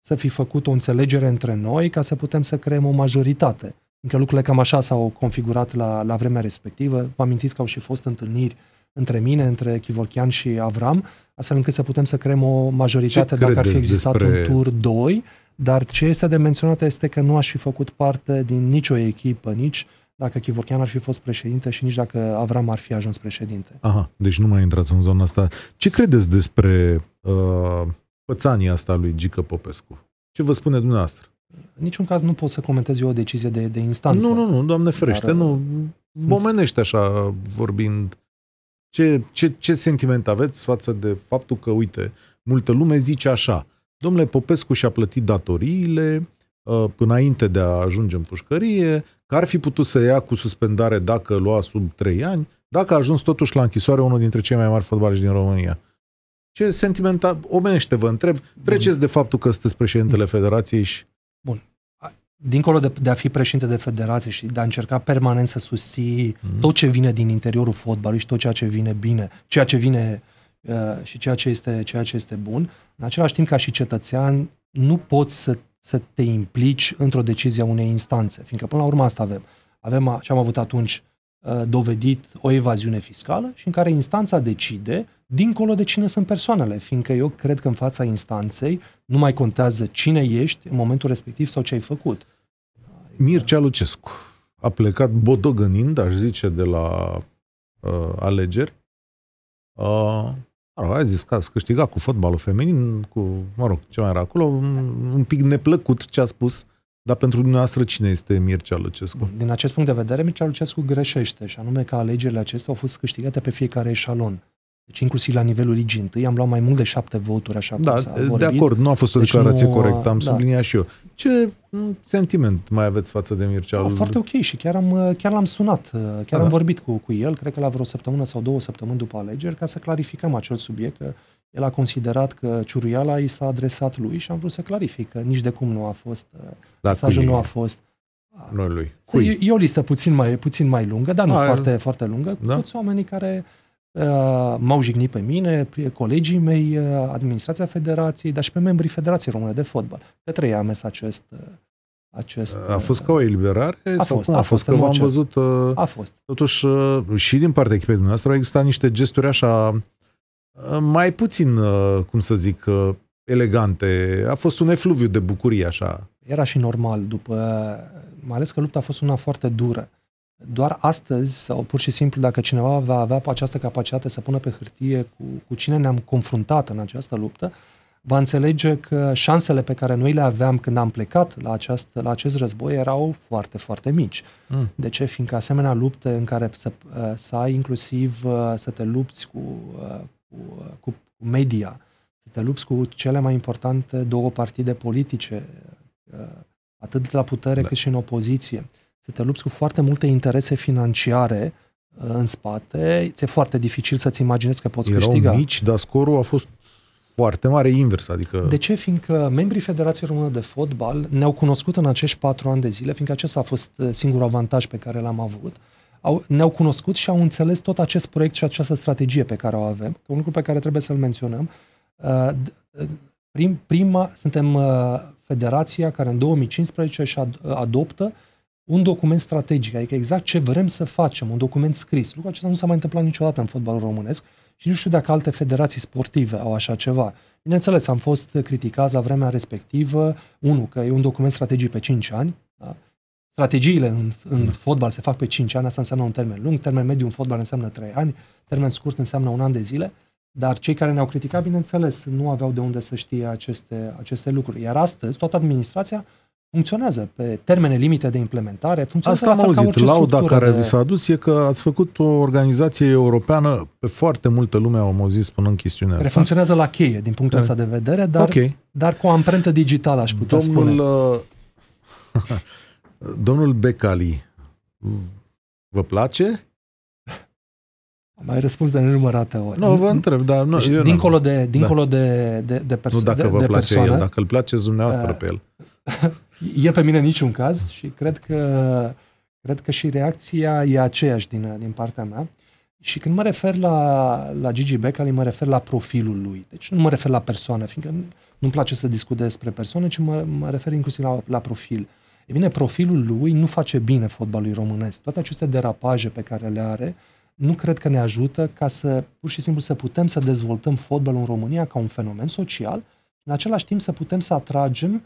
să fi făcut o înțelegere între noi ca să putem să creăm o majoritate. Încă lucrurile cam așa s-au configurat la, la vremea respectivă. Vă amintiți că au și fost întâlniri între mine, între Chivorchian și Avram, astfel încât să putem să creăm o majoritate ce dacă ar fi existat despre... un tur 2, dar ce este de menționat este că nu aș fi făcut parte din nicio echipă, nici dacă Chivorchian ar fi fost președinte și nici dacă Avram ar fi ajuns președinte. Aha, deci nu mai intrați în zona asta. Ce credeți despre uh, pățania asta lui Gică Popescu? Ce vă spune dumneavoastră? în niciun caz nu pot să comentez eu o decizie de, de instanță. Nu, nu, nu, doamne ferește, dar, uh, nu. Momenește așa vorbind. Ce, ce, ce sentiment aveți față de faptul că, uite, multă lume zice așa, domnule Popescu și-a plătit datoriile până uh, înainte de a ajunge în pușcărie, că ar fi putut să ia cu suspendare dacă lua sub 3 ani, dacă a ajuns totuși la închisoare unul dintre cei mai mari fotbaliști din România. Ce sentiment omenește vă întreb? Treceți de faptul că sunteți președintele Federației și dincolo de, de a fi președinte de federație și de a încerca permanent să susții mm-hmm. tot ce vine din interiorul fotbalului și tot ceea ce vine bine, ceea ce vine uh, și ceea ce, este, ceea ce este bun, în același timp ca și cetățean nu poți să, să te implici într-o decizie a unei instanțe, fiindcă până la urmă asta avem. Avem ce am avut atunci uh, dovedit o evaziune fiscală și în care instanța decide dincolo de cine sunt persoanele, fiindcă eu cred că în fața instanței nu mai contează cine ești în momentul respectiv sau ce ai făcut. Mircea Lucescu a plecat bodogănind, aș zice, de la uh, alegeri. Uh, a zis că ați câștigat cu fotbalul feminin, cu, mă rog, ce mai era acolo, un, un pic neplăcut ce a spus, dar pentru dumneavoastră cine este Mircea Lucescu? Din acest punct de vedere, Mircea Lucescu greșește, și anume că alegerile acestea au fost câștigate pe fiecare eșalon. Deci inclusiv la nivelul ligii întâi am luat mai mult de șapte voturi, așa da, cum s-a vorbit. de acord, nu a fost o deci declarație nu, corectă, am da. subliniat și eu. Ce mm, sentiment mai aveți față de Mircea? Da, foarte ok și chiar, am, uh, chiar l-am sunat, uh, chiar da. am vorbit cu, cu el, cred că la vreo săptămână sau două săptămâni după alegeri, ca să clarificăm acel subiect, că el a considerat că Ciuruiala i s-a adresat lui și am vrut să clarific că nici de cum nu a fost, uh, da, mesajul nu a fost. Nu lui. Cui? E, e o listă puțin mai, puțin mai lungă, dar nu a, foarte, foarte lungă, da? cu toți oamenii care Uh, m-au jignit pe mine, colegii mei, uh, administrația federației, dar și pe membrii Federației Române de Fotbal. De trei am mers acest, uh, acest... A fost ca o eliberare? A fost, a, a fost, că v-am văzut... A fost. Totuși, și din partea echipei dumneavoastră au existat niște gesturi așa mai puțin, cum să zic, elegante. A fost un efluviu de bucurie, așa. Era și normal, după... Mai ales că lupta a fost una foarte dură. Doar astăzi, sau pur și simplu, dacă cineva va avea această capacitate să pună pe hârtie cu, cu cine ne-am confruntat în această luptă, va înțelege că șansele pe care noi le aveam când am plecat la, această, la acest război erau foarte, foarte mici. Mm. De ce? Fiindcă asemenea lupte în care să, uh, să ai inclusiv uh, să te lupți cu, uh, cu, cu media, să te lupți cu cele mai importante două partide politice, atât la putere da. cât și în opoziție, să te lupți cu foarte multe interese financiare uh, în spate, ți-e foarte dificil să-ți imaginezi că poți Erau câștiga. mici, dar scorul a fost foarte mare, invers, adică... De ce? Fiindcă membrii Federației Române de Fotbal ne-au cunoscut în acești patru ani de zile, fiindcă acesta a fost uh, singurul avantaj pe care l-am avut, au, ne-au cunoscut și au înțeles tot acest proiect și această strategie pe care o avem. Un lucru pe care trebuie să-l menționăm. Uh, prim, prima, suntem federația care în 2015 își adoptă un document strategic, adică exact ce vrem să facem, un document scris. Lucrul acesta nu s-a mai întâmplat niciodată în fotbalul românesc și nu știu dacă alte federații sportive au așa ceva. Bineînțeles, am fost criticați la vremea respectivă, unul, că e un document strategic pe 5 ani, da? strategiile în, în da. fotbal se fac pe 5 ani, asta înseamnă un termen lung, termen mediu în fotbal înseamnă 3 ani, termen scurt înseamnă un an de zile, dar cei care ne-au criticat, bineînțeles, nu aveau de unde să știe aceste, aceste lucruri. Iar astăzi, toată administrația funcționează pe termene limite de implementare. Funcționează Asta am la auzit. Lauda care de... s-a adus e că ați făcut o organizație europeană, pe foarte multă lume am auzit spunând chestiunea asta. funcționează la cheie din punctul da. ăsta de vedere, dar, okay. dar cu o amprentă digitală, aș putea Domnul, spune. Uh, domnul Becali, vă place? mai răspuns de nenumărate ori. Nu, vă întreb, dar nu, deci, dincolo de, da. dincolo da. de, de, de, perso- nu dacă de, vă de place persoană, el, dacă îl place, dumneavoastră uh, pe el. E pe mine niciun caz și cred că, cred că și reacția e aceeași din, din partea mea. Și când mă refer la, la Gigi Becali, mă refer la profilul lui. Deci nu mă refer la persoană, fiindcă nu-mi place să discut despre persoane, ci mă, mă refer inclusiv la, la profil. E bine, profilul lui nu face bine fotbalului românesc. Toate aceste derapaje pe care le are, nu cred că ne ajută ca să, pur și simplu, să putem să dezvoltăm fotbalul în România ca un fenomen social, în același timp să putem să atragem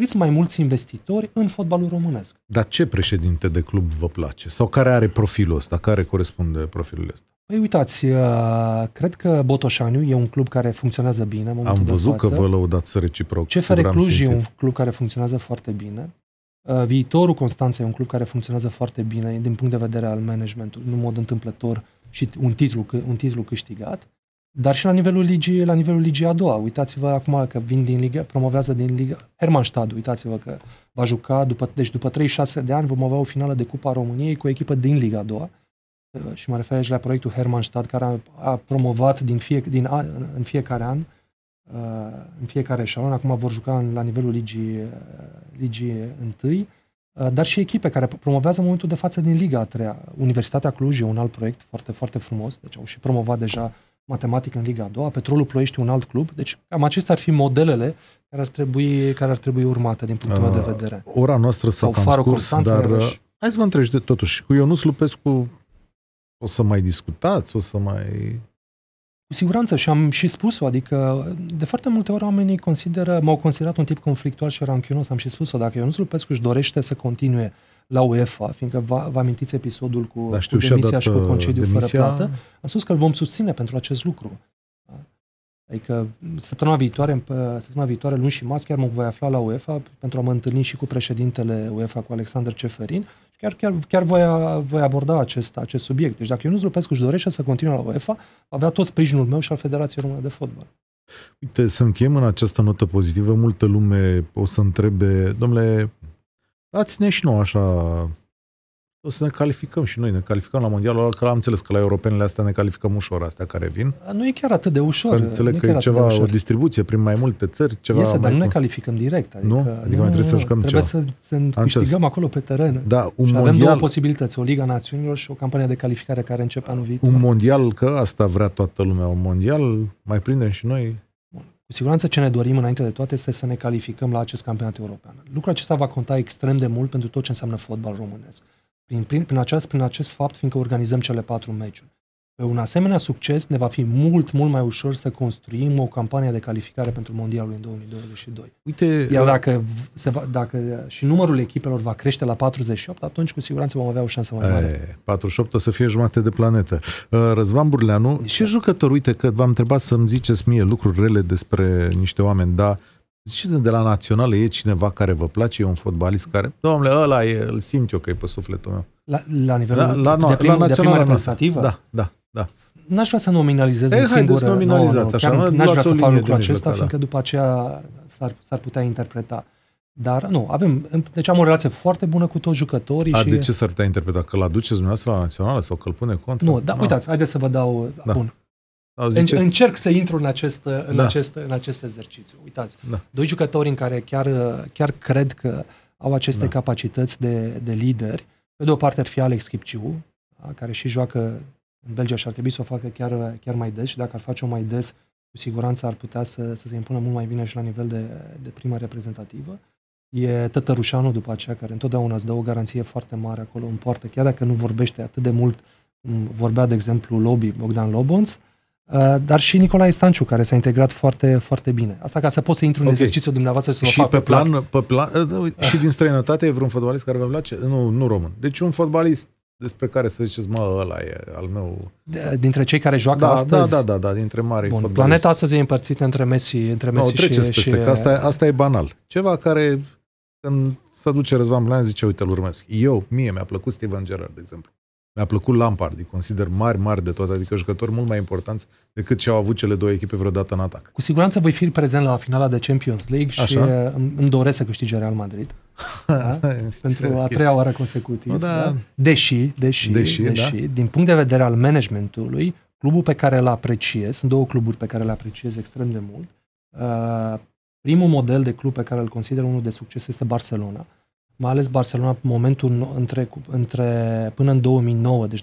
câți mai mulți investitori în fotbalul românesc. Dar ce președinte de club vă place? Sau care are profilul ăsta? Care corespunde profilul ăsta? Păi uitați, uh, cred că Botoșaniu e un club care funcționează bine. În Am văzut că vă lăudați reciproc. CFR Cluj simțit. e un club care funcționează foarte bine. Uh, viitorul Constanța e un club care funcționează foarte bine din punct de vedere al managementului, în mod întâmplător și un titlu, un titlu câștigat. Dar și la nivelul ligii, la nivelul ligii a doua. Uitați-vă acum că vin din liga, promovează din liga Hermannstad, uitați-vă că va juca, după, deci după 36 de ani vom avea o finală de Cupa României cu o echipă din liga a doua. Uh, și mă refer aici la proiectul Hermannstad, care a, a promovat din fie, din, în fiecare an, uh, în fiecare eșalon. Acum vor juca în, la nivelul ligii, uh, ligii întâi dar și echipe care promovează în momentul de față din Liga a treia. Universitatea Cluj e un alt proiect foarte, foarte frumos, deci au și promovat deja uh, matematic în Liga a doua, Petrolul Ploiești un alt club. Deci cam acestea ar fi modelele care ar trebui, care ar trebui urmate din punctul meu de vedere. Ora noastră s-a cam scurs, dar Nereș. Uh, hai să vă întreb de totuși, cu Ionus Lupescu o să mai discutați, o să mai... Cu siguranță și am și spus-o, adică de foarte multe ori oamenii consideră, m-au considerat un tip conflictual și ranchiunos, am și spus-o, dacă Ionus Lupescu își dorește să continue uh, la UEFA, fiindcă vă, vă amintiți episodul cu, da, știu, cu demisia și, cu uh, concediu demisia... fără plată, am spus că îl vom susține pentru acest lucru. Adică săptămâna viitoare, săptămâna viitoare, luni și marți, chiar mă voi afla la UEFA pentru a mă întâlni și cu președintele UEFA, cu Alexander Ceferin și chiar, chiar, chiar voi, voi aborda acest, acest subiect. Deci dacă eu nu Lupescu își dorește să continue la UEFA, avea tot sprijinul meu și al Federației Române de Fotbal. Uite, să încheiem în această notă pozitivă. Multă lume o să întrebe, domnule, dați ține și nouă așa, o să ne calificăm și noi, ne calificăm la mondialul ăla, că am înțeles că la europenele astea ne calificăm ușor, astea care vin. Nu e chiar atât de ușor. Că înțeleg că e ceva, o distribuție prin mai multe țări, ceva Iese, mai... dar nu ne calificăm direct. Adică, nu? Adică, adică nu, mai trebuie nu, să jucăm trebuie ceva. Trebuie să câștigăm acolo pe teren. Da, un și mondial... avem două posibilități, o Liga Națiunilor și o campanie de calificare care începe anul viitor. Un mondial, că asta vrea toată lumea, un mondial, mai prindem și noi cu siguranță ce ne dorim înainte de toate este să ne calificăm la acest campionat european. Lucrul acesta va conta extrem de mult pentru tot ce înseamnă fotbal românesc. Prin, prin, prin, acest, prin acest fapt, fiindcă organizăm cele patru meciuri. Pe un asemenea succes ne va fi mult, mult mai ușor să construim o campanie de calificare pentru Mondialul în 2022. Uite, Iar dacă, se va, dacă și numărul echipelor va crește la 48, atunci cu siguranță vom avea o șansă mai mare. E, 48 o să fie jumate de planetă. Uh, Răzvan Burleanu, niște. Exact. ce jucător, uite că v-am întrebat să-mi ziceți mie lucruri rele despre niște oameni, dar Ziceți de la națională, e cineva care vă place, e un fotbalist care, domnule, ăla e, îl simt eu că e pe sufletul meu. La, la nivelul la, la, de, la, de, la națională, de prima reprezentativă? Da, da. Da. N-aș vrea să nominalizez Ei, singură... nominalizați, nu, nu, așa, n-aș vrea să fac lucrul acesta, da. fiindcă după aceea s-ar, s-ar putea interpreta. Dar nu, avem, deci am o relație foarte bună cu toți jucătorii. A, și... de ce s-ar putea interpreta? Că-l aduceți dumneavoastră la națională sau că îl pune contra? Nu, da, ah. uitați, haideți să vă dau... Da. Bun. Zice... În, încerc să intru în acest, în, da. acest, în acest exercițiu. Uitați, da. doi jucători în care chiar, chiar cred că au aceste da. capacități de, de lideri. Pe de o parte ar fi Alex Kipciu, care și joacă în Belgia și ar trebui să o facă chiar, chiar mai des și dacă ar face-o mai des, cu siguranță ar putea să, să se impună mult mai bine și la nivel de, de primă reprezentativă. E Tătărușanu după aceea, care întotdeauna îți dă o garanție foarte mare acolo în poartă, chiar dacă nu vorbește atât de mult, vorbea de exemplu Lobby, Bogdan Lobonț, uh, dar și Nicolae Stanciu, care s-a integrat foarte, foarte bine. Asta ca să poți să intru okay. în exercițiu dumneavoastră să și fac pe plan, pe plan, uh, uh, și din străinătate e vreun fotbalist care vă place? Nu, nu român. Deci un fotbalist despre care să ziceți, mă, ăla e al meu. De, dintre cei care joacă da, da astăzi? Da, da, da, da dintre mari Bun, fotbaliști. planeta astăzi e împărțită între Messi, între Messi no, și... Peste, și... Că asta, e, asta e banal. Ceva care când se duce Răzvan Blan zice, uite, îl urmesc. Eu, mie mi-a plăcut Steven Gerrard, de exemplu. Mi-a plăcut Lampard, îi consider mari, mari de tot, adică jucători mult mai importanți decât ce au avut cele două echipe vreodată în atac. Cu siguranță voi fi prezent la finala de Champions League Așa? și uh, îmi doresc să câștige Real Madrid. Da? Pentru a treia oară consecutiv. Da. Da? Deși, deși, deși, da. deși da? din punct de vedere al managementului, clubul pe care îl apreciez, sunt două cluburi pe care le apreciez extrem de mult, uh, primul model de club pe care îl consider unul de succes este Barcelona mai ales Barcelona, momentul între, între, până în 2009, deci 2002-2003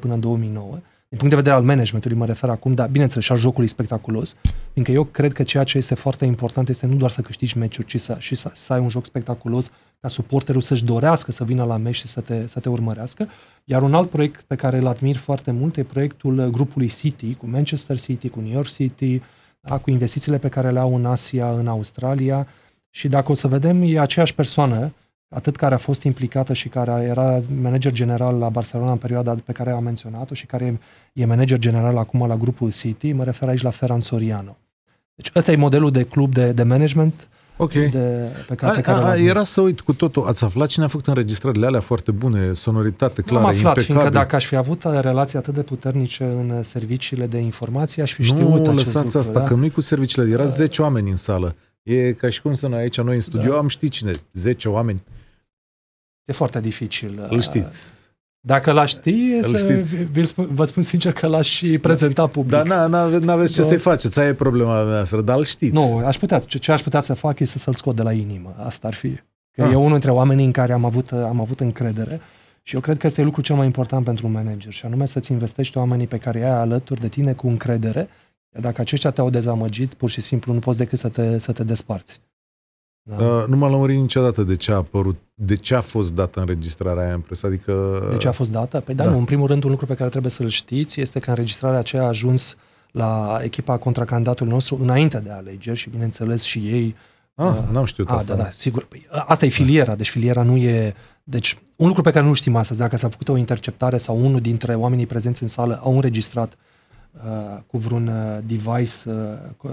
până în 2009, din punct de vedere al managementului mă refer acum, dar bineînțeles și al jocului spectaculos, fiindcă eu cred că ceea ce este foarte important este nu doar să câștigi meciuri, ci să, și să, să ai un joc spectaculos ca suporterul să-și dorească să vină la meci și să te, să te urmărească. Iar un alt proiect pe care îl admir foarte mult e proiectul uh, grupului City, cu Manchester City, cu New York City, da, cu investițiile pe care le au în Asia, în Australia, și dacă o să vedem, e aceeași persoană, atât care a fost implicată și care era manager general la Barcelona în perioada pe care am menționat-o și care e manager general acum la grupul City, mă refer aici la Ferran Soriano. Deci ăsta e modelul de club de, de management okay. De, pe care, a, pe care a, a, era să uit cu totul. Ați aflat cine a făcut înregistrările alea foarte bune, sonoritate clară, Am aflat, impecabil. fiindcă dacă aș fi avut relații atât de puternice în serviciile de informație, aș fi nu, știut acest lăsați lucru, asta, da? că nu-i cu serviciile. Era 10 da. oameni în sală. E ca și cum să aici, noi în studio da. am ști cine, 10 oameni. E foarte dificil. Îl uh, știți. Dacă l-aș ști, să, știți. Spun, vă spun sincer că l-aș și prezenta da. public. Dar na, na, n-aveți ce da. să-i faceți, aia e problema noastră, dar îl știți. Nu, aș putea, ce, ce aș putea să fac e să, să-l scot de la inimă, asta ar fi. Că ah. e unul dintre oamenii în care am avut, uh, am avut încredere și eu cred că este lucru cel mai important pentru un manager și anume să-ți investești oamenii pe care ai alături de tine cu încredere dacă aceștia te-au dezamăgit, pur și simplu nu poți decât să te, să te desparți. Da. Uh, nu m-am lămurit niciodată de ce a apărut, de ce a fost dată înregistrarea aia în presă, adică... De ce a fost dată? Păi da, da. Nu, în primul rând un lucru pe care trebuie să-l știți este că înregistrarea aceea a ajuns la echipa contracandatului nostru înainte de alegeri și bineînțeles și ei... Ah, uh, n-am știut a, asta. Da, da, sigur. Păi, asta e filiera, deci filiera nu e... Deci un lucru pe care nu știm astăzi, dacă s-a făcut o interceptare sau unul dintre oamenii prezenți în sală au înregistrat uh, Uh, cu vreun uh, device uh,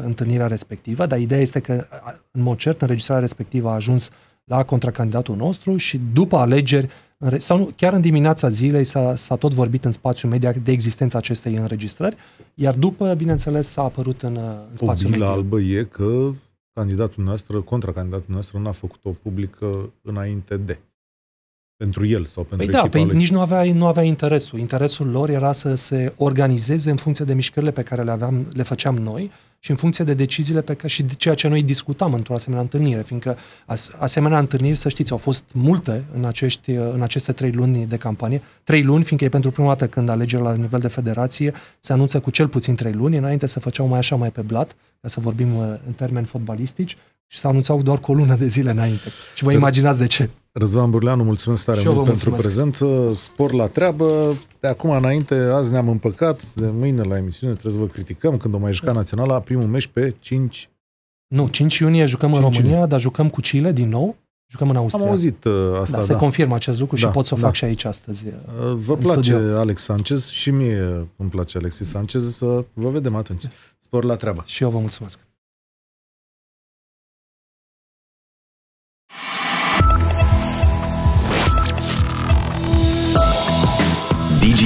întâlnirea respectivă, dar ideea este că, în mod cert, înregistrarea respectivă a ajuns la contracandidatul nostru și după alegeri, sau nu, chiar în dimineața zilei s-a, s-a tot vorbit în spațiul media de existența acestei înregistrări, iar după, bineînțeles, s-a apărut în, în spațiul media. albă e că candidatul noastră, contracandidatul noastră n-a făcut-o publică înainte de pentru el sau pentru păi da, păi nici nu avea, nu avea interesul. Interesul lor era să se organizeze în funcție de mișcările pe care le, aveam, le făceam noi și în funcție de deciziile pe care, și de ceea ce noi discutam într-o asemenea întâlnire, fiindcă as, asemenea întâlniri, să știți, au fost multe în, acești, în aceste trei luni de campanie. Trei luni, fiindcă e pentru prima dată când alegerile la nivel de federație se anunță cu cel puțin trei luni, înainte să făceau mai așa, mai pe blat, ca să vorbim uh, în termeni fotbalistici, și s s-au anunțat doar cu o lună de zile înainte. Și vă imaginați de ce. Răzvan Burleanu, mulțumesc tare mult mulțumesc. pentru prezență. Spor la treabă. De acum înainte, azi ne-am împăcat, de mâine la emisiune trebuie să vă criticăm când o mai juca naționala primul meci pe 5... Nu, 5 iunie jucăm 5 în România, iunie. dar jucăm cu Chile din nou. Jucăm în Austria. Am auzit uh, asta, da. Se da. confirmă acest lucru da, și pot să o da. fac și aici astăzi. Uh, uh vă place studio. Alex Sanchez și mie îmi place Alexis Sanchez. Să vă vedem atunci. Spor la treabă. Și eu vă mulțumesc.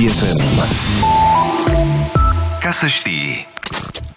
DFM. Ca să știi...